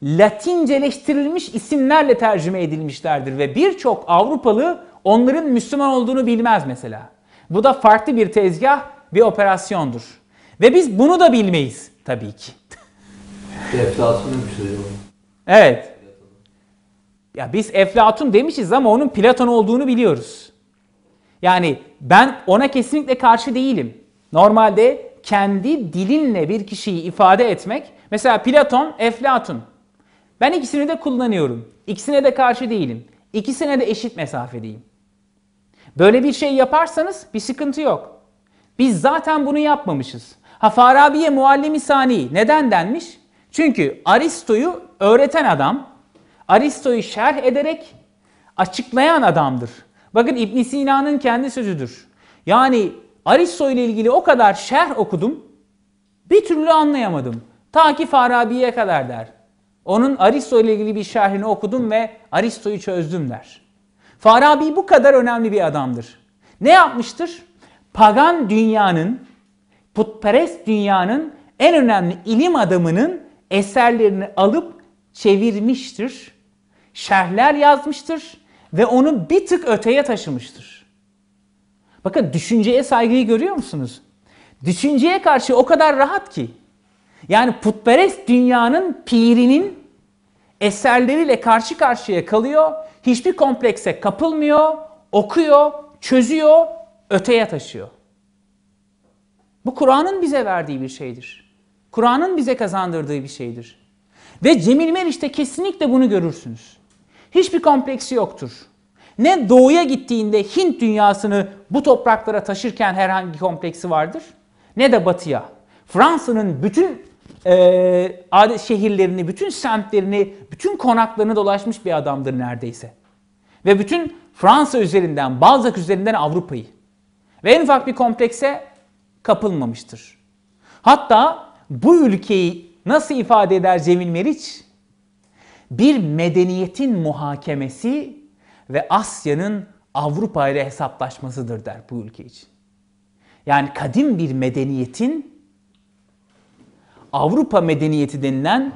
Latinceleştirilmiş isimlerle tercüme edilmişlerdir ve birçok Avrupalı onların Müslüman olduğunu bilmez mesela. Bu da farklı bir tezgah, bir operasyondur. Ve biz bunu da bilmeyiz tabii ki. Eflatun'un bir şey Evet. Ya biz Eflatun demişiz ama onun Platon olduğunu biliyoruz. Yani ben ona kesinlikle karşı değilim. Normalde kendi dilinle bir kişiyi ifade etmek. Mesela Platon, Eflatun. Ben ikisini de kullanıyorum. İkisine de karşı değilim. İkisine de eşit mesafedeyim. Böyle bir şey yaparsanız bir sıkıntı yok. Biz zaten bunu yapmamışız. Ha Farabi'ye muallimi sani neden denmiş? Çünkü Aristo'yu öğreten adam, Aristo'yu şerh ederek açıklayan adamdır. Bakın İbn Sina'nın kendi sözüdür. Yani Aristo ile ilgili o kadar şerh okudum. Bir türlü anlayamadım. Ta ki Farabi'ye kadar der. Onun Aristo ile ilgili bir şerhini okudum ve Aristo'yu çözdüm der. Farabi bu kadar önemli bir adamdır. Ne yapmıştır? Pagan dünyanın, putperest dünyanın en önemli ilim adamının eserlerini alıp çevirmiştir. Şerhler yazmıştır ve onu bir tık öteye taşımıştır. Bakın düşünceye saygıyı görüyor musunuz? Düşünceye karşı o kadar rahat ki. Yani putperest dünyanın pirinin eserleriyle karşı karşıya kalıyor. Hiçbir komplekse kapılmıyor, okuyor, çözüyor, öteye taşıyor. Bu Kur'an'ın bize verdiği bir şeydir. Kur'an'ın bize kazandırdığı bir şeydir. Ve Cemil Meriç'te kesinlikle bunu görürsünüz. Hiçbir kompleksi yoktur ne doğuya gittiğinde Hint dünyasını bu topraklara taşırken herhangi kompleksi vardır ne de batıya. Fransa'nın bütün e, şehirlerini, bütün semtlerini, bütün konaklarını dolaşmış bir adamdır neredeyse. Ve bütün Fransa üzerinden, Balzac üzerinden Avrupa'yı. Ve en ufak bir komplekse kapılmamıştır. Hatta bu ülkeyi nasıl ifade eder Cemil Meriç? Bir medeniyetin muhakemesi ve Asya'nın Avrupa ile hesaplaşmasıdır der bu ülke için. Yani kadim bir medeniyetin Avrupa medeniyeti denilen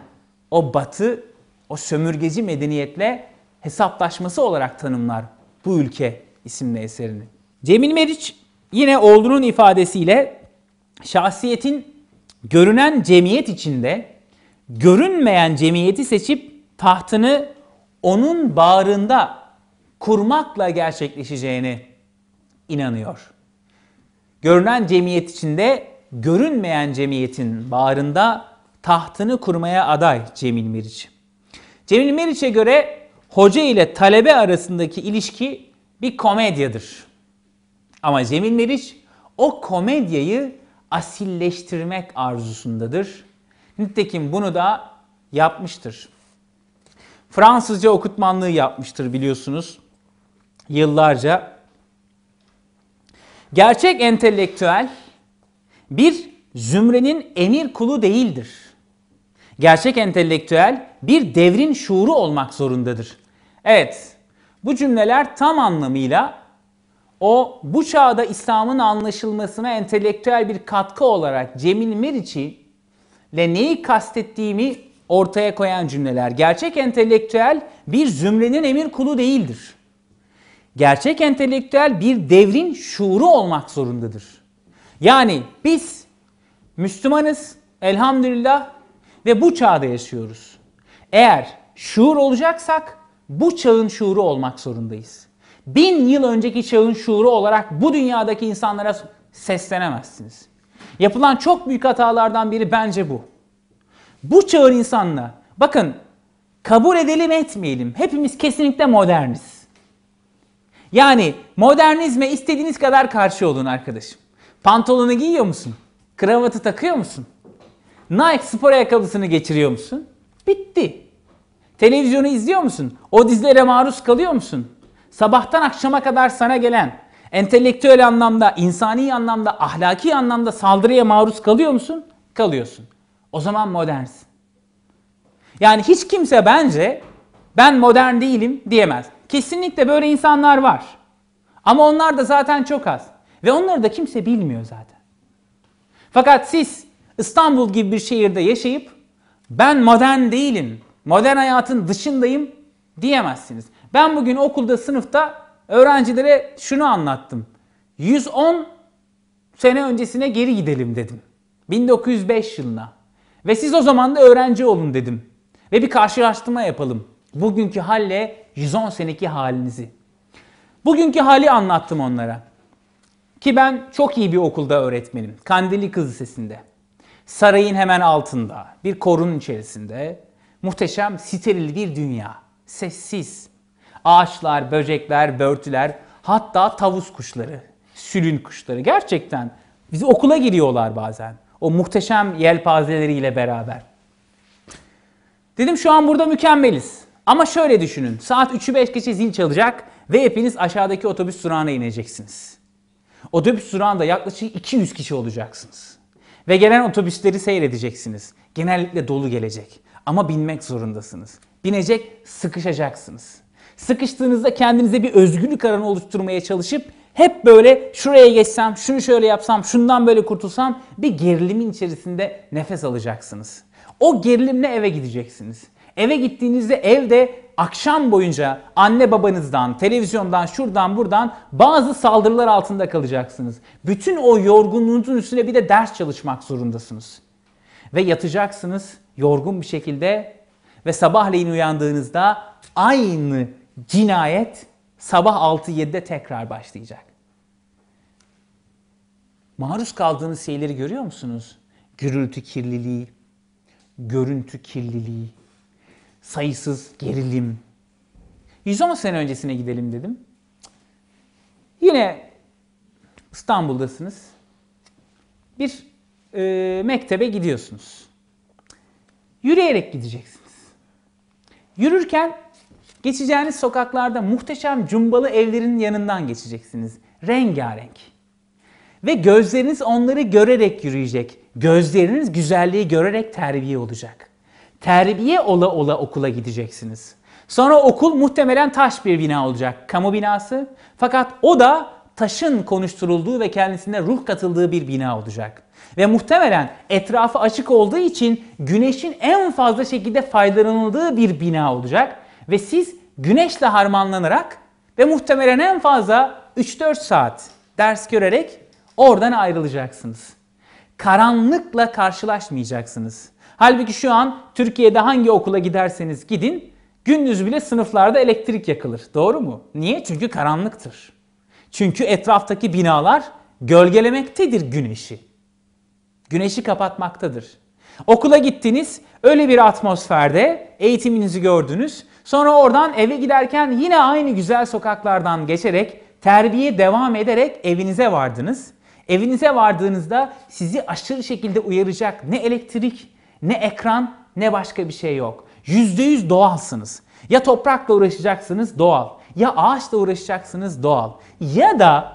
o batı, o sömürgeci medeniyetle hesaplaşması olarak tanımlar bu ülke isimli eserini. Cemil Meriç yine oğlunun ifadesiyle şahsiyetin görünen cemiyet içinde görünmeyen cemiyeti seçip tahtını onun bağrında kurmakla gerçekleşeceğini inanıyor. Görünen cemiyet içinde görünmeyen cemiyetin bağrında tahtını kurmaya aday Cemil Meriç. Cemil Meriç'e göre hoca ile talebe arasındaki ilişki bir komedyadır. Ama Cemil Meriç o komedyayı asilleştirmek arzusundadır. Nitekim bunu da yapmıştır. Fransızca okutmanlığı yapmıştır biliyorsunuz yıllarca. Gerçek entelektüel bir zümrenin emir kulu değildir. Gerçek entelektüel bir devrin şuuru olmak zorundadır. Evet, bu cümleler tam anlamıyla o bu çağda İslam'ın anlaşılmasına entelektüel bir katkı olarak Cemil Meriç'in ile neyi kastettiğimi ortaya koyan cümleler. Gerçek entelektüel bir zümrenin emir kulu değildir gerçek entelektüel bir devrin şuuru olmak zorundadır. Yani biz Müslümanız elhamdülillah ve bu çağda yaşıyoruz. Eğer şuur olacaksak bu çağın şuuru olmak zorundayız. Bin yıl önceki çağın şuuru olarak bu dünyadaki insanlara seslenemezsiniz. Yapılan çok büyük hatalardan biri bence bu. Bu çağın insanla bakın kabul edelim etmeyelim hepimiz kesinlikle moderniz. Yani modernizme istediğiniz kadar karşı olun arkadaşım. Pantolonu giyiyor musun? Kravatı takıyor musun? Nike spor ayakkabısını geçiriyor musun? Bitti. Televizyonu izliyor musun? O dizlere maruz kalıyor musun? Sabahtan akşama kadar sana gelen entelektüel anlamda, insani anlamda, ahlaki anlamda saldırıya maruz kalıyor musun? Kalıyorsun. O zaman modernsin. Yani hiç kimse bence ben modern değilim diyemez. Kesinlikle böyle insanlar var. Ama onlar da zaten çok az. Ve onları da kimse bilmiyor zaten. Fakat siz İstanbul gibi bir şehirde yaşayıp ben modern değilim, modern hayatın dışındayım diyemezsiniz. Ben bugün okulda sınıfta öğrencilere şunu anlattım. 110 sene öncesine geri gidelim dedim. 1905 yılına. Ve siz o zaman da öğrenci olun dedim. Ve bir karşılaştırma yapalım. Bugünkü halle 110 seneki halinizi. Bugünkü hali anlattım onlara. Ki ben çok iyi bir okulda öğretmenim. Kandilli Kız Lisesi'nde. Sarayın hemen altında, bir korunun içerisinde. Muhteşem, steril bir dünya. Sessiz. Ağaçlar, böcekler, börtüler, hatta tavus kuşları, sülün kuşları. Gerçekten bizi okula giriyorlar bazen. O muhteşem yelpazeleriyle beraber. Dedim şu an burada mükemmeliz. Ama şöyle düşünün. Saat 3'ü 5 geçe zil çalacak ve hepiniz aşağıdaki otobüs durağına ineceksiniz. Otobüs durağında yaklaşık 200 kişi olacaksınız. Ve gelen otobüsleri seyredeceksiniz. Genellikle dolu gelecek. Ama binmek zorundasınız. Binecek, sıkışacaksınız. Sıkıştığınızda kendinize bir özgürlük aranı oluşturmaya çalışıp hep böyle şuraya geçsem, şunu şöyle yapsam, şundan böyle kurtulsam bir gerilimin içerisinde nefes alacaksınız. O gerilimle eve gideceksiniz. Eve gittiğinizde evde akşam boyunca anne babanızdan, televizyondan, şuradan buradan bazı saldırılar altında kalacaksınız. Bütün o yorgunluğunuzun üstüne bir de ders çalışmak zorundasınız. Ve yatacaksınız yorgun bir şekilde ve sabahleyin uyandığınızda aynı cinayet sabah 6-7'de tekrar başlayacak. Maruz kaldığınız şeyleri görüyor musunuz? Gürültü kirliliği, görüntü kirliliği, sayısız gerilim. 110 sene öncesine gidelim dedim. Yine İstanbul'dasınız. Bir e, mektebe gidiyorsunuz. Yürüyerek gideceksiniz. Yürürken geçeceğiniz sokaklarda muhteşem cumbalı evlerin yanından geçeceksiniz. Rengarenk. Ve gözleriniz onları görerek yürüyecek. Gözleriniz güzelliği görerek terbiye olacak terbiye ola ola okula gideceksiniz. Sonra okul muhtemelen taş bir bina olacak, kamu binası. Fakat o da taşın konuşturulduğu ve kendisine ruh katıldığı bir bina olacak. Ve muhtemelen etrafı açık olduğu için güneşin en fazla şekilde faydalanıldığı bir bina olacak. Ve siz güneşle harmanlanarak ve muhtemelen en fazla 3-4 saat ders görerek oradan ayrılacaksınız. Karanlıkla karşılaşmayacaksınız. Halbuki şu an Türkiye'de hangi okula giderseniz gidin gündüz bile sınıflarda elektrik yakılır. Doğru mu? Niye? Çünkü karanlıktır. Çünkü etraftaki binalar gölgelemektedir güneşi. Güneşi kapatmaktadır. Okula gittiniz, öyle bir atmosferde eğitiminizi gördünüz. Sonra oradan eve giderken yine aynı güzel sokaklardan geçerek, terbiye devam ederek evinize vardınız. Evinize vardığınızda sizi aşırı şekilde uyaracak ne elektrik, ne ekran ne başka bir şey yok. Yüzde yüz doğalsınız. Ya toprakla uğraşacaksınız doğal. Ya ağaçla uğraşacaksınız doğal. Ya da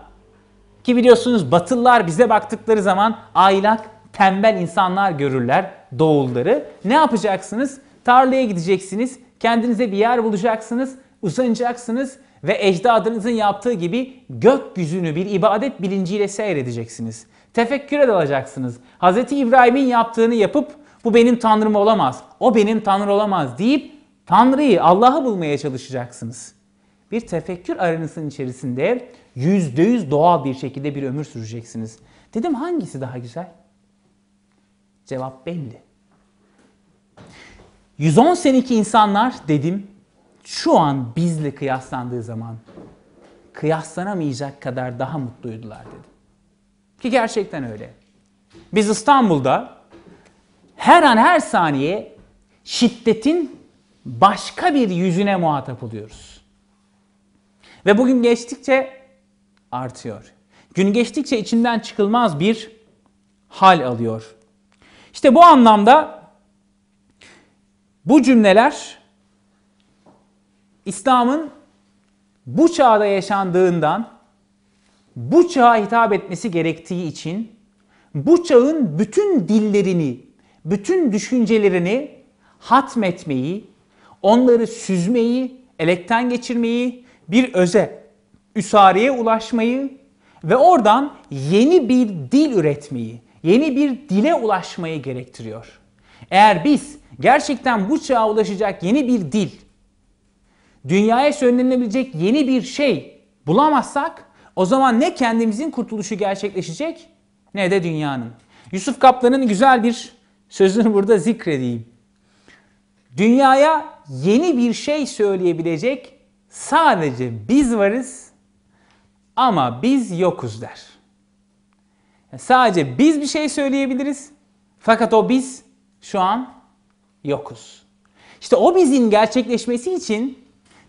ki biliyorsunuz batılılar bize baktıkları zaman aylak, tembel insanlar görürler doğulları. Ne yapacaksınız? Tarlaya gideceksiniz, kendinize bir yer bulacaksınız, uzanacaksınız ve ecdadınızın yaptığı gibi gökyüzünü bir ibadet bilinciyle seyredeceksiniz. Tefekküre dalacaksınız. Hz. İbrahim'in yaptığını yapıp bu benim tanrım olamaz, o benim tanrı olamaz deyip Tanrı'yı, Allah'ı bulmaya çalışacaksınız. Bir tefekkür arenasının içerisinde yüzde yüz doğal bir şekilde bir ömür süreceksiniz. Dedim hangisi daha güzel? Cevap belli. 110 seneki insanlar dedim şu an bizle kıyaslandığı zaman kıyaslanamayacak kadar daha mutluydular dedim. Ki gerçekten öyle. Biz İstanbul'da her an her saniye şiddetin başka bir yüzüne muhatap oluyoruz. Ve bugün geçtikçe artıyor. Gün geçtikçe içinden çıkılmaz bir hal alıyor. İşte bu anlamda bu cümleler İslam'ın bu çağda yaşandığından bu çağa hitap etmesi gerektiği için bu çağın bütün dillerini bütün düşüncelerini hatmetmeyi, onları süzmeyi, elekten geçirmeyi, bir öze, üsareye ulaşmayı ve oradan yeni bir dil üretmeyi, yeni bir dile ulaşmayı gerektiriyor. Eğer biz gerçekten bu çağa ulaşacak yeni bir dil, dünyaya söylenilebilecek yeni bir şey bulamazsak o zaman ne kendimizin kurtuluşu gerçekleşecek ne de dünyanın. Yusuf Kaplan'ın güzel bir sözünü burada zikredeyim. Dünyaya yeni bir şey söyleyebilecek sadece biz varız ama biz yokuz der. Yani sadece biz bir şey söyleyebiliriz fakat o biz şu an yokuz. İşte o bizim gerçekleşmesi için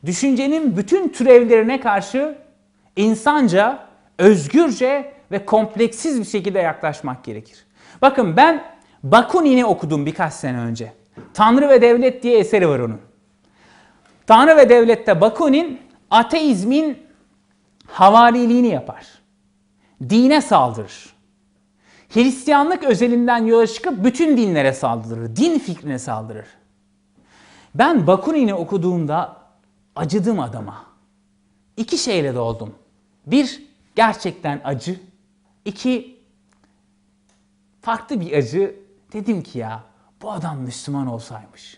düşüncenin bütün türevlerine karşı insanca, özgürce ve kompleksiz bir şekilde yaklaşmak gerekir. Bakın ben Bakunin'i okudum birkaç sene önce. Tanrı ve Devlet diye eseri var onun. Tanrı ve Devlet'te Bakunin ateizmin havariliğini yapar. Dine saldırır. Hristiyanlık özelinden yola çıkıp bütün dinlere saldırır. Din fikrine saldırır. Ben Bakunin'i okuduğumda acıdım adama. İki şeyle doldum. Bir, gerçekten acı. İki, farklı bir acı Dedim ki ya bu adam Müslüman olsaymış.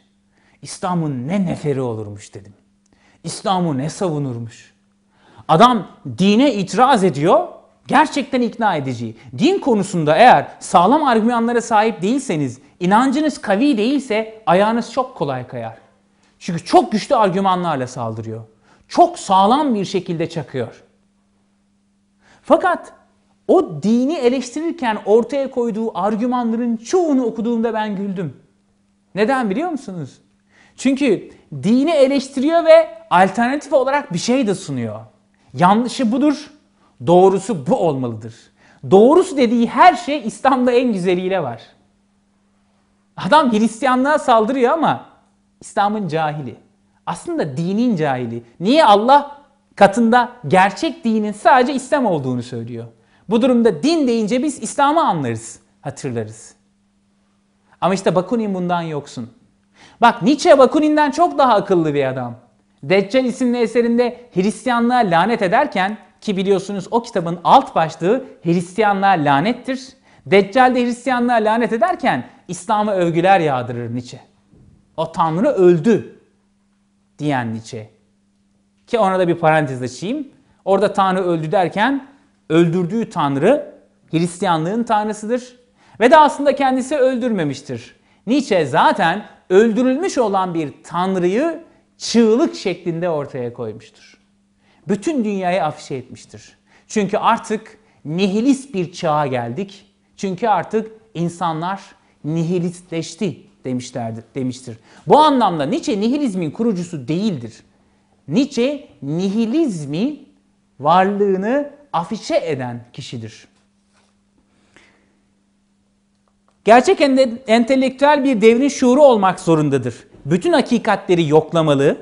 İslam'ın ne neferi olurmuş dedim. İslam'ı ne savunurmuş. Adam dine itiraz ediyor. Gerçekten ikna edici. Din konusunda eğer sağlam argümanlara sahip değilseniz, inancınız kavi değilse ayağınız çok kolay kayar. Çünkü çok güçlü argümanlarla saldırıyor. Çok sağlam bir şekilde çakıyor. Fakat o dini eleştirirken ortaya koyduğu argümanların çoğunu okuduğumda ben güldüm. Neden biliyor musunuz? Çünkü dini eleştiriyor ve alternatif olarak bir şey de sunuyor. Yanlışı budur, doğrusu bu olmalıdır. Doğrusu dediği her şey İslam'da en güzeliyle var. Adam Hristiyanlığa saldırıyor ama İslam'ın cahili. Aslında dinin cahili. Niye Allah katında gerçek dinin sadece İslam olduğunu söylüyor? Bu durumda din deyince biz İslam'ı anlarız, hatırlarız. Ama işte Bakunin bundan yoksun. Bak Nietzsche Bakunin'den çok daha akıllı bir adam. Deccal isimli eserinde Hristiyanlığa lanet ederken ki biliyorsunuz o kitabın alt başlığı Hristiyanlığa lanettir. Deccal de Hristiyanlığa lanet ederken İslam'a övgüler yağdırır Nietzsche. O Tanrı öldü diyen Nietzsche. Ki ona da bir parantez açayım. Orada Tanrı öldü derken öldürdüğü tanrı Hristiyanlığın tanrısıdır ve de aslında kendisi öldürmemiştir. Nietzsche zaten öldürülmüş olan bir tanrıyı çığlık şeklinde ortaya koymuştur. Bütün dünyayı afişe etmiştir. Çünkü artık nihilist bir çağa geldik. Çünkü artık insanlar nihilistleşti demişlerdir, demiştir. Bu anlamda Nietzsche nihilizmin kurucusu değildir. Nietzsche nihilizmi varlığını afişe eden kişidir. Gerçek entelektüel bir devrin şuuru olmak zorundadır. Bütün hakikatleri yoklamalı,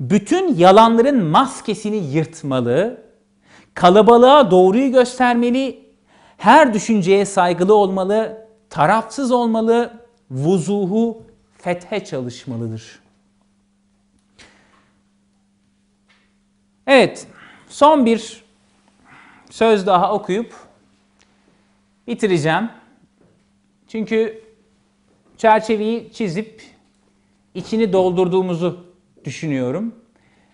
bütün yalanların maskesini yırtmalı, kalabalığa doğruyu göstermeli, her düşünceye saygılı olmalı, tarafsız olmalı, vuzuhu fethe çalışmalıdır. Evet, son bir söz daha okuyup bitireceğim. Çünkü çerçeveyi çizip içini doldurduğumuzu düşünüyorum.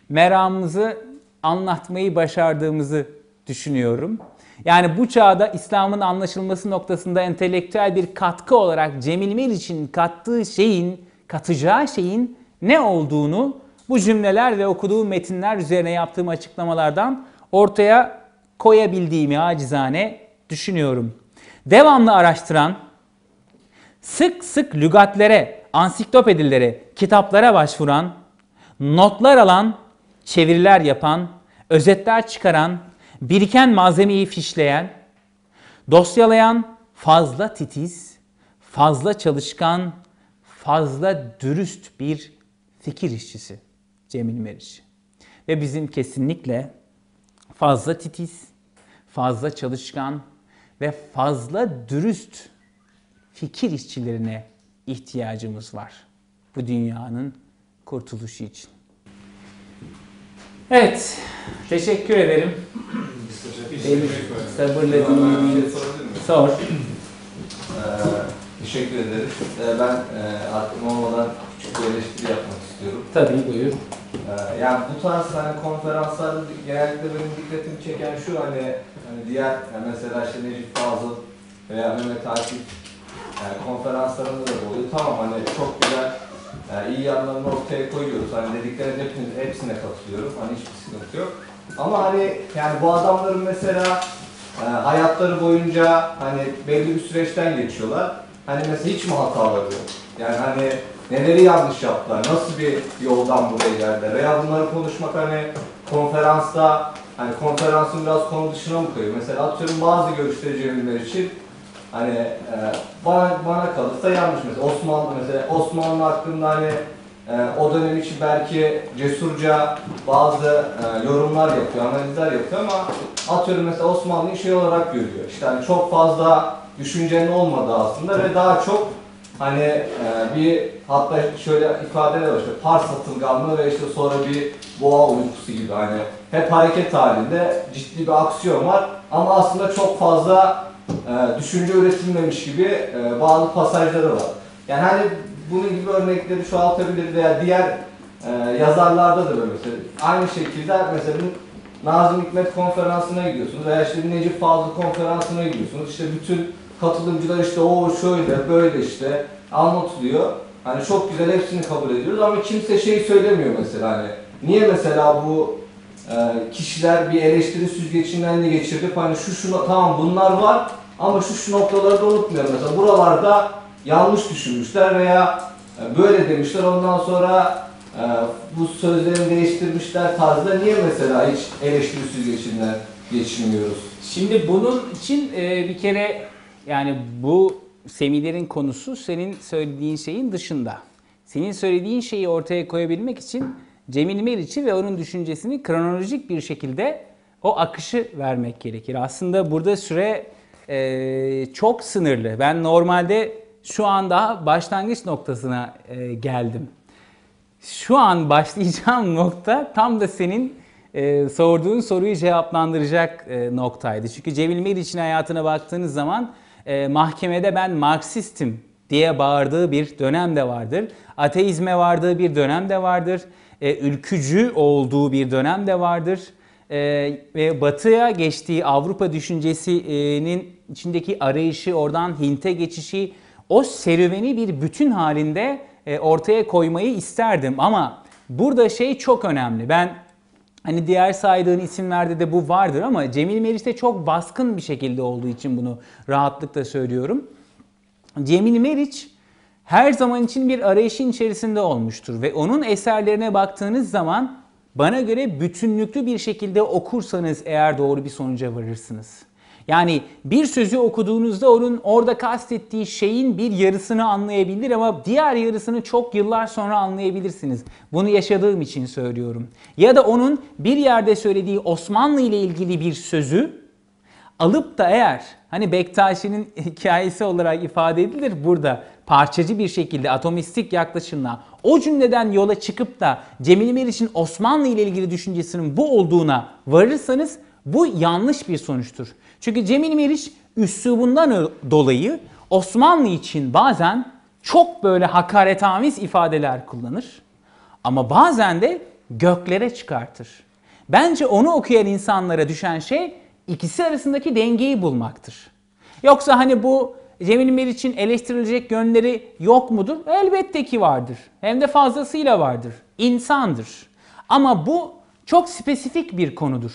Meramımızı anlatmayı başardığımızı düşünüyorum. Yani bu çağda İslam'ın anlaşılması noktasında entelektüel bir katkı olarak Cemil Meriç'in kattığı şeyin, katacağı şeyin ne olduğunu bu cümleler ve okuduğu metinler üzerine yaptığım açıklamalardan ortaya koyabildiğimi acizane düşünüyorum. Devamlı araştıran, sık sık lügatlere, ansiklopedilere, kitaplara başvuran, notlar alan, çeviriler yapan, özetler çıkaran, biriken malzemeyi fişleyen, dosyalayan, fazla titiz, fazla çalışkan, fazla dürüst bir fikir işçisi Cemil Meriç. Ve bizim kesinlikle fazla titiz, fazla çalışkan ve fazla dürüst fikir işçilerine ihtiyacımız var. Bu dünyanın kurtuluşu için. Evet, teşekkür ederim. Sabırla sabırladın. Sor. Ee, teşekkür ederim. Ee, ben e, aklım olmadan küçük bir eleştiri yapmak istiyorum. Tabii buyur. Ee, yani bu tarz hani konferanslarda genellikle benim dikkatimi çeken şu hani, hani diğer yani mesela işte Necip Fazıl veya Mehmet Akif yani konferanslarında da oluyor. Tamam hani çok güzel yani iyi yanlarını ortaya koyuyoruz. Hani dediklerinin hepiniz hepsine katılıyorum. Hani hiçbir sıkıntı yok. Ama hani yani bu adamların mesela e, hayatları boyunca hani belli bir süreçten geçiyorlar. Hani mesela hiç mi hataları yok? Yani hani Neleri yanlış yaptılar? Nasıl bir yoldan buraya geldiler? Veya bunları konuşmak hani konferansta hani konferansın biraz konu dışına mı koyuyor? Mesela atıyorum bazı görüştürücüler için hani e, bana, bana kalırsa yanlış mesela Osmanlı mesela Osmanlı hakkında hani e, o dönem için belki cesurca bazı e, yorumlar yapıyor, analizler yapıyor ama atıyorum mesela Osmanlı'yı şey olarak görüyor. İşte hani çok fazla düşüncenin olmadığı aslında ve daha çok hani e, bir hatta şöyle ifadeler var işte par satılganlığı ve işte sonra bir boğa uykusu gibi hani hep hareket halinde ciddi bir aksiyon var ama aslında çok fazla e, düşünce üretilmemiş gibi e, bazı pasajları var. Yani hani bunun gibi örnekleri şu altabilir veya diğer e, yazarlarda da böyle mesela. Aynı şekilde mesela Nazım Hikmet konferansına gidiyorsunuz veya işte Necip Fazıl konferansına gidiyorsunuz. işte bütün katılımcılar işte o şöyle böyle işte anlatılıyor. Hani çok güzel hepsini kabul ediyoruz ama kimse şey söylemiyor mesela hani niye mesela bu e, kişiler bir eleştiri süzgecinden de geçirdik hani şu şu tamam bunlar var ama şu şu noktaları da unutmayalım mesela buralarda yanlış düşünmüşler veya e, böyle demişler ondan sonra e, bu sözlerini değiştirmişler tarzda niye mesela hiç eleştiri süzgecinden geçirmiyoruz? Şimdi bunun için e, bir kere yani bu semilerin konusu senin söylediğin şeyin dışında. Senin söylediğin şeyi ortaya koyabilmek için Cemil Meriç'i ve onun düşüncesini kronolojik bir şekilde o akışı vermek gerekir. Aslında burada süre e, çok sınırlı. Ben normalde şu an daha başlangıç noktasına e, geldim. Şu an başlayacağım nokta tam da senin e, sorduğun soruyu cevaplandıracak e, noktaydı. Çünkü Cemil Meriç'in hayatına baktığınız zaman e, mahkemede ben Marksistim diye bağırdığı bir dönem de vardır. Ateizme vardığı bir dönem de vardır. E, ülkücü olduğu bir dönem de vardır. E, ve batıya geçtiği Avrupa düşüncesinin içindeki arayışı, oradan Hint'e geçişi, o serüveni bir bütün halinde e, ortaya koymayı isterdim. Ama burada şey çok önemli. Ben Hani diğer saydığın isimlerde de bu vardır ama Cemil Meriç'te çok baskın bir şekilde olduğu için bunu rahatlıkla söylüyorum. Cemil Meriç her zaman için bir arayışın içerisinde olmuştur ve onun eserlerine baktığınız zaman bana göre bütünlüklü bir şekilde okursanız eğer doğru bir sonuca varırsınız. Yani bir sözü okuduğunuzda onun orada kastettiği şeyin bir yarısını anlayabilir ama diğer yarısını çok yıllar sonra anlayabilirsiniz. Bunu yaşadığım için söylüyorum. Ya da onun bir yerde söylediği Osmanlı ile ilgili bir sözü alıp da eğer hani Bektaşi'nin hikayesi olarak ifade edilir burada parçacı bir şekilde atomistik yaklaşımla o cümleden yola çıkıp da Cemil Meriç'in Osmanlı ile ilgili düşüncesinin bu olduğuna varırsanız bu yanlış bir sonuçtur. Çünkü Cemil Meriç üslubundan dolayı Osmanlı için bazen çok böyle hakaretamiz ifadeler kullanır. Ama bazen de göklere çıkartır. Bence onu okuyan insanlara düşen şey ikisi arasındaki dengeyi bulmaktır. Yoksa hani bu Cemil Meriç'in eleştirilecek yönleri yok mudur? Elbette ki vardır. Hem de fazlasıyla vardır. İnsandır. Ama bu çok spesifik bir konudur.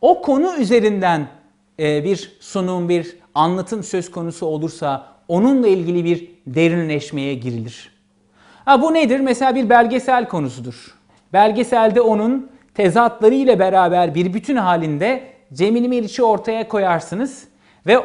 O konu üzerinden e, bir sunum, bir anlatım söz konusu olursa onunla ilgili bir derinleşmeye girilir. Ha, bu nedir? Mesela bir belgesel konusudur. Belgeselde onun tezatları ile beraber bir bütün halinde Cemil Meriç'i ortaya koyarsınız ve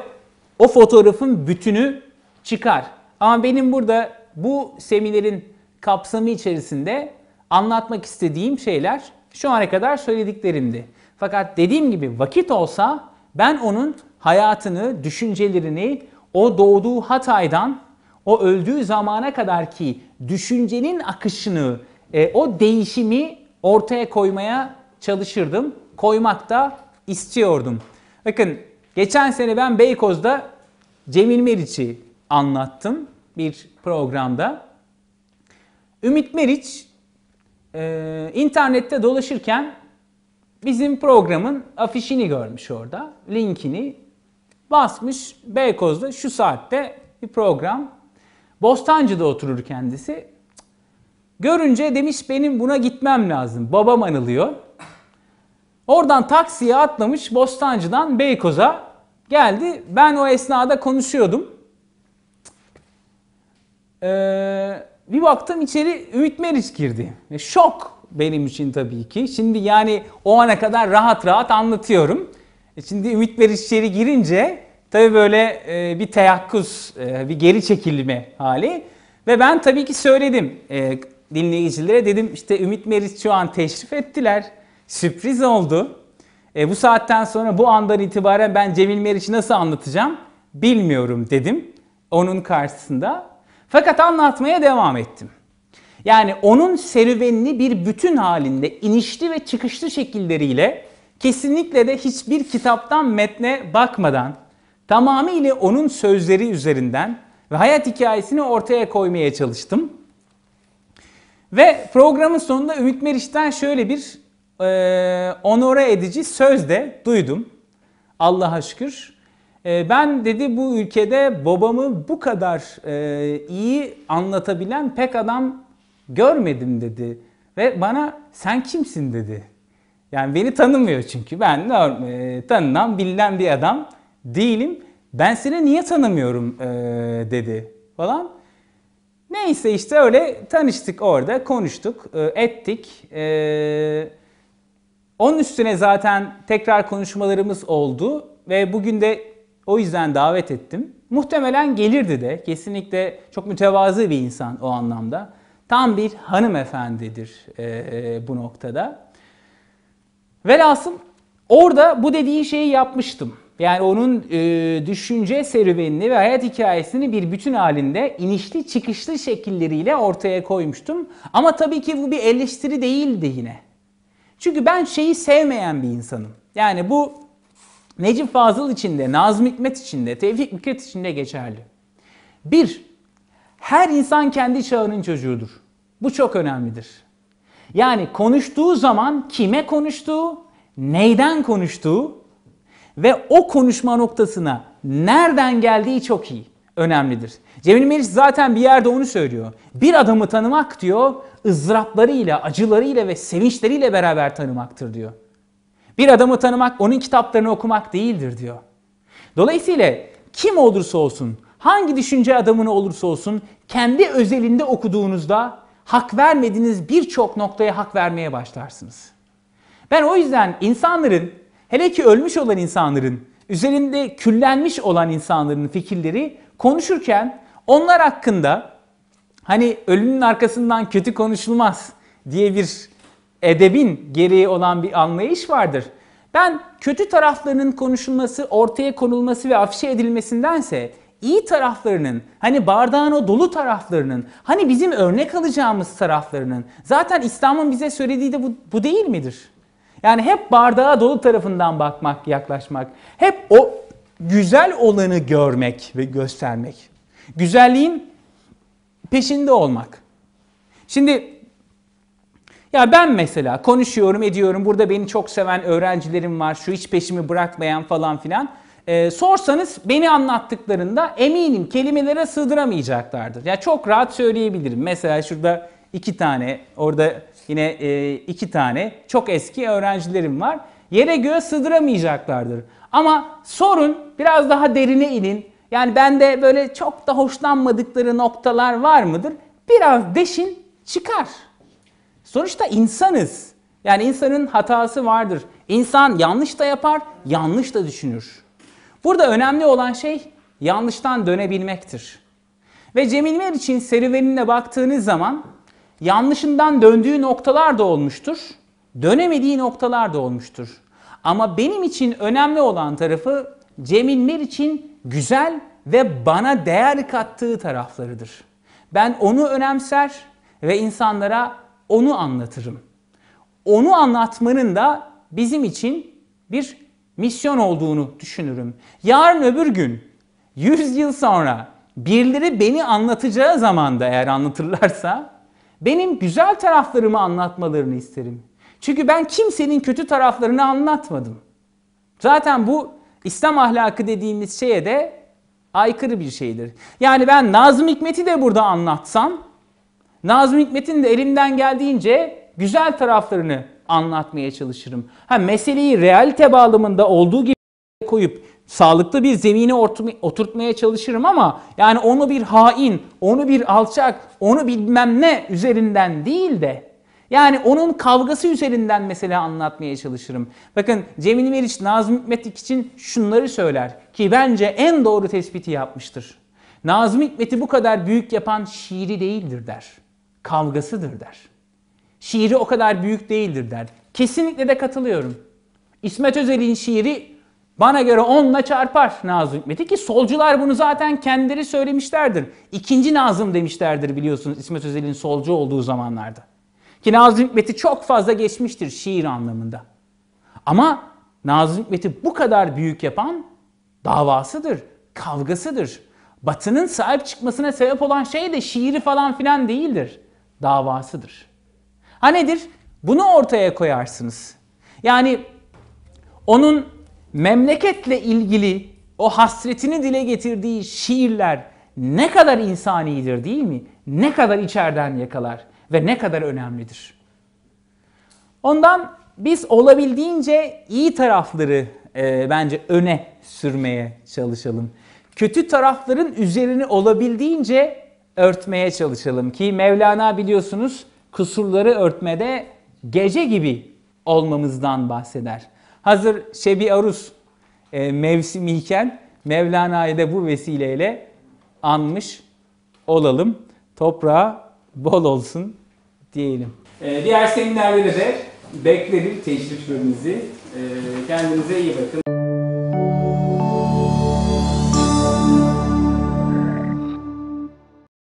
o fotoğrafın bütünü çıkar. Ama benim burada bu seminerin kapsamı içerisinde anlatmak istediğim şeyler şu ana kadar söylediklerimdi. Fakat dediğim gibi vakit olsa ben onun hayatını, düşüncelerini o doğduğu Hatay'dan o öldüğü zamana kadar ki düşüncenin akışını, e, o değişimi ortaya koymaya çalışırdım. Koymak da istiyordum. Bakın geçen sene ben Beykoz'da Cemil Meriç'i anlattım bir programda. Ümit Meriç e, internette dolaşırken bizim programın afişini görmüş orada. Linkini basmış Beykoz'da şu saatte bir program. Bostancı'da oturur kendisi. Görünce demiş benim buna gitmem lazım. Babam anılıyor. Oradan taksiye atlamış Bostancı'dan Beykoz'a geldi. Ben o esnada konuşuyordum. Ee, bir baktım içeri Ümit Meriç girdi. Şok benim için tabii ki. Şimdi yani o ana kadar rahat rahat anlatıyorum. E, şimdi ümit verici içeri girince tabii böyle e, bir teyakkuz, e, bir geri çekilme hali. Ve ben tabii ki söyledim dinleyicilere. Dedim işte Ümit Meriç şu an teşrif ettiler. Sürpriz oldu. E, bu saatten sonra bu andan itibaren ben Cemil Meriç'i nasıl anlatacağım bilmiyorum dedim onun karşısında. Fakat anlatmaya devam ettim. Yani onun serüvenini bir bütün halinde inişli ve çıkışlı şekilleriyle kesinlikle de hiçbir kitaptan metne bakmadan tamamıyla onun sözleri üzerinden ve hayat hikayesini ortaya koymaya çalıştım. Ve programın sonunda Ümit Meriç'ten şöyle bir e, onore edici söz de duydum. Allah'a şükür. E, ben dedi bu ülkede babamı bu kadar e, iyi anlatabilen pek adam görmedim dedi ve bana sen kimsin dedi. Yani beni tanımıyor çünkü ben e, tanınan bilinen bir adam değilim. Ben seni niye tanımıyorum e, dedi falan. Neyse işte öyle tanıştık orada konuştuk e, ettik. E, onun üstüne zaten tekrar konuşmalarımız oldu ve bugün de o yüzden davet ettim. Muhtemelen gelirdi de. Kesinlikle çok mütevazı bir insan o anlamda. Tam bir hanımefendidir e, e, bu noktada. Velhasıl orada bu dediği şeyi yapmıştım. Yani onun e, düşünce serüvenini ve hayat hikayesini bir bütün halinde inişli çıkışlı şekilleriyle ortaya koymuştum. Ama tabii ki bu bir eleştiri değildi yine. Çünkü ben şeyi sevmeyen bir insanım. Yani bu Necip Fazıl içinde, Nazım Hikmet içinde, Tevfik Fikret içinde geçerli. Bir, her insan kendi çağının çocuğudur. Bu çok önemlidir. Yani konuştuğu zaman kime konuştuğu, neyden konuştuğu ve o konuşma noktasına nereden geldiği çok iyi, önemlidir. Cemil Meriç zaten bir yerde onu söylüyor. Bir adamı tanımak diyor, ızdıraplarıyla, acılarıyla ve sevinçleriyle beraber tanımaktır diyor. Bir adamı tanımak onun kitaplarını okumak değildir diyor. Dolayısıyla kim olursa olsun hangi düşünce adamını olursa olsun kendi özelinde okuduğunuzda hak vermediğiniz birçok noktaya hak vermeye başlarsınız. Ben o yüzden insanların, hele ki ölmüş olan insanların, üzerinde küllenmiş olan insanların fikirleri konuşurken onlar hakkında hani ölümün arkasından kötü konuşulmaz diye bir edebin gereği olan bir anlayış vardır. Ben kötü taraflarının konuşulması, ortaya konulması ve afişe edilmesindense iyi taraflarının, hani bardağın o dolu taraflarının, hani bizim örnek alacağımız taraflarının, zaten İslam'ın bize söylediği de bu, bu değil midir? Yani hep bardağa dolu tarafından bakmak, yaklaşmak, hep o güzel olanı görmek ve göstermek. Güzelliğin peşinde olmak. Şimdi ya ben mesela konuşuyorum, ediyorum. Burada beni çok seven öğrencilerim var. Şu hiç peşimi bırakmayan falan filan. E, sorsanız beni anlattıklarında eminim kelimelere sığdıramayacaklardır. Ya çok rahat söyleyebilirim. Mesela şurada iki tane, orada yine e, iki tane çok eski öğrencilerim var. Yere göğe sığdıramayacaklardır. Ama sorun biraz daha derine inin. Yani bende böyle çok da hoşlanmadıkları noktalar var mıdır? Biraz deşin çıkar. Sonuçta insanız. Yani insanın hatası vardır. İnsan yanlış da yapar, yanlış da düşünür. Burada önemli olan şey yanlıştan dönebilmektir. Ve Cemil Meriç'in serüvenine baktığınız zaman yanlışından döndüğü noktalar da olmuştur, dönemediği noktalar da olmuştur. Ama benim için önemli olan tarafı Cemil Meriç'in güzel ve bana değer kattığı taraflarıdır. Ben onu önemser ve insanlara onu anlatırım. Onu anlatmanın da bizim için bir misyon olduğunu düşünürüm. Yarın öbür gün, 100 yıl sonra birileri beni anlatacağı zamanda eğer anlatırlarsa benim güzel taraflarımı anlatmalarını isterim. Çünkü ben kimsenin kötü taraflarını anlatmadım. Zaten bu İslam ahlakı dediğimiz şeye de aykırı bir şeydir. Yani ben Nazım Hikmet'i de burada anlatsam, Nazım Hikmet'in de elimden geldiğince güzel taraflarını anlatmaya çalışırım. Ha meseleyi realite bağlamında olduğu gibi koyup sağlıklı bir zemini oturtmaya çalışırım ama yani onu bir hain, onu bir alçak, onu bilmem ne üzerinden değil de yani onun kavgası üzerinden mesela anlatmaya çalışırım. Bakın Cemil Meriç Nazım Hikmet için şunları söyler ki bence en doğru tespiti yapmıştır. Nazım Hikmet'i bu kadar büyük yapan şiiri değildir der. Kavgasıdır der şiiri o kadar büyük değildir der. Kesinlikle de katılıyorum. İsmet Özel'in şiiri bana göre onunla çarpar Nazım Hikmet'i ki solcular bunu zaten kendileri söylemişlerdir. İkinci Nazım demişlerdir biliyorsunuz İsmet Özel'in solcu olduğu zamanlarda. Ki Nazım Hikmet'i çok fazla geçmiştir şiir anlamında. Ama Nazım Hikmet'i bu kadar büyük yapan davasıdır, kavgasıdır. Batının sahip çıkmasına sebep olan şey de şiiri falan filan değildir, davasıdır.'' Ha nedir? Bunu ortaya koyarsınız. Yani onun memleketle ilgili o hasretini dile getirdiği şiirler ne kadar insaniidir, değil mi? Ne kadar içerden yakalar ve ne kadar önemlidir. Ondan biz olabildiğince iyi tarafları e, bence öne sürmeye çalışalım. Kötü tarafların üzerini olabildiğince örtmeye çalışalım ki Mevlana biliyorsunuz kusurları örtmede gece gibi olmamızdan bahseder. Hazır Şebi Arus e, mevsimiyken Mevlana'yı da bu vesileyle anmış olalım. Toprağa bol olsun diyelim. Ee, diğer seminerlere de bekleriz teşriflerinizi. Ee, kendinize iyi bakın.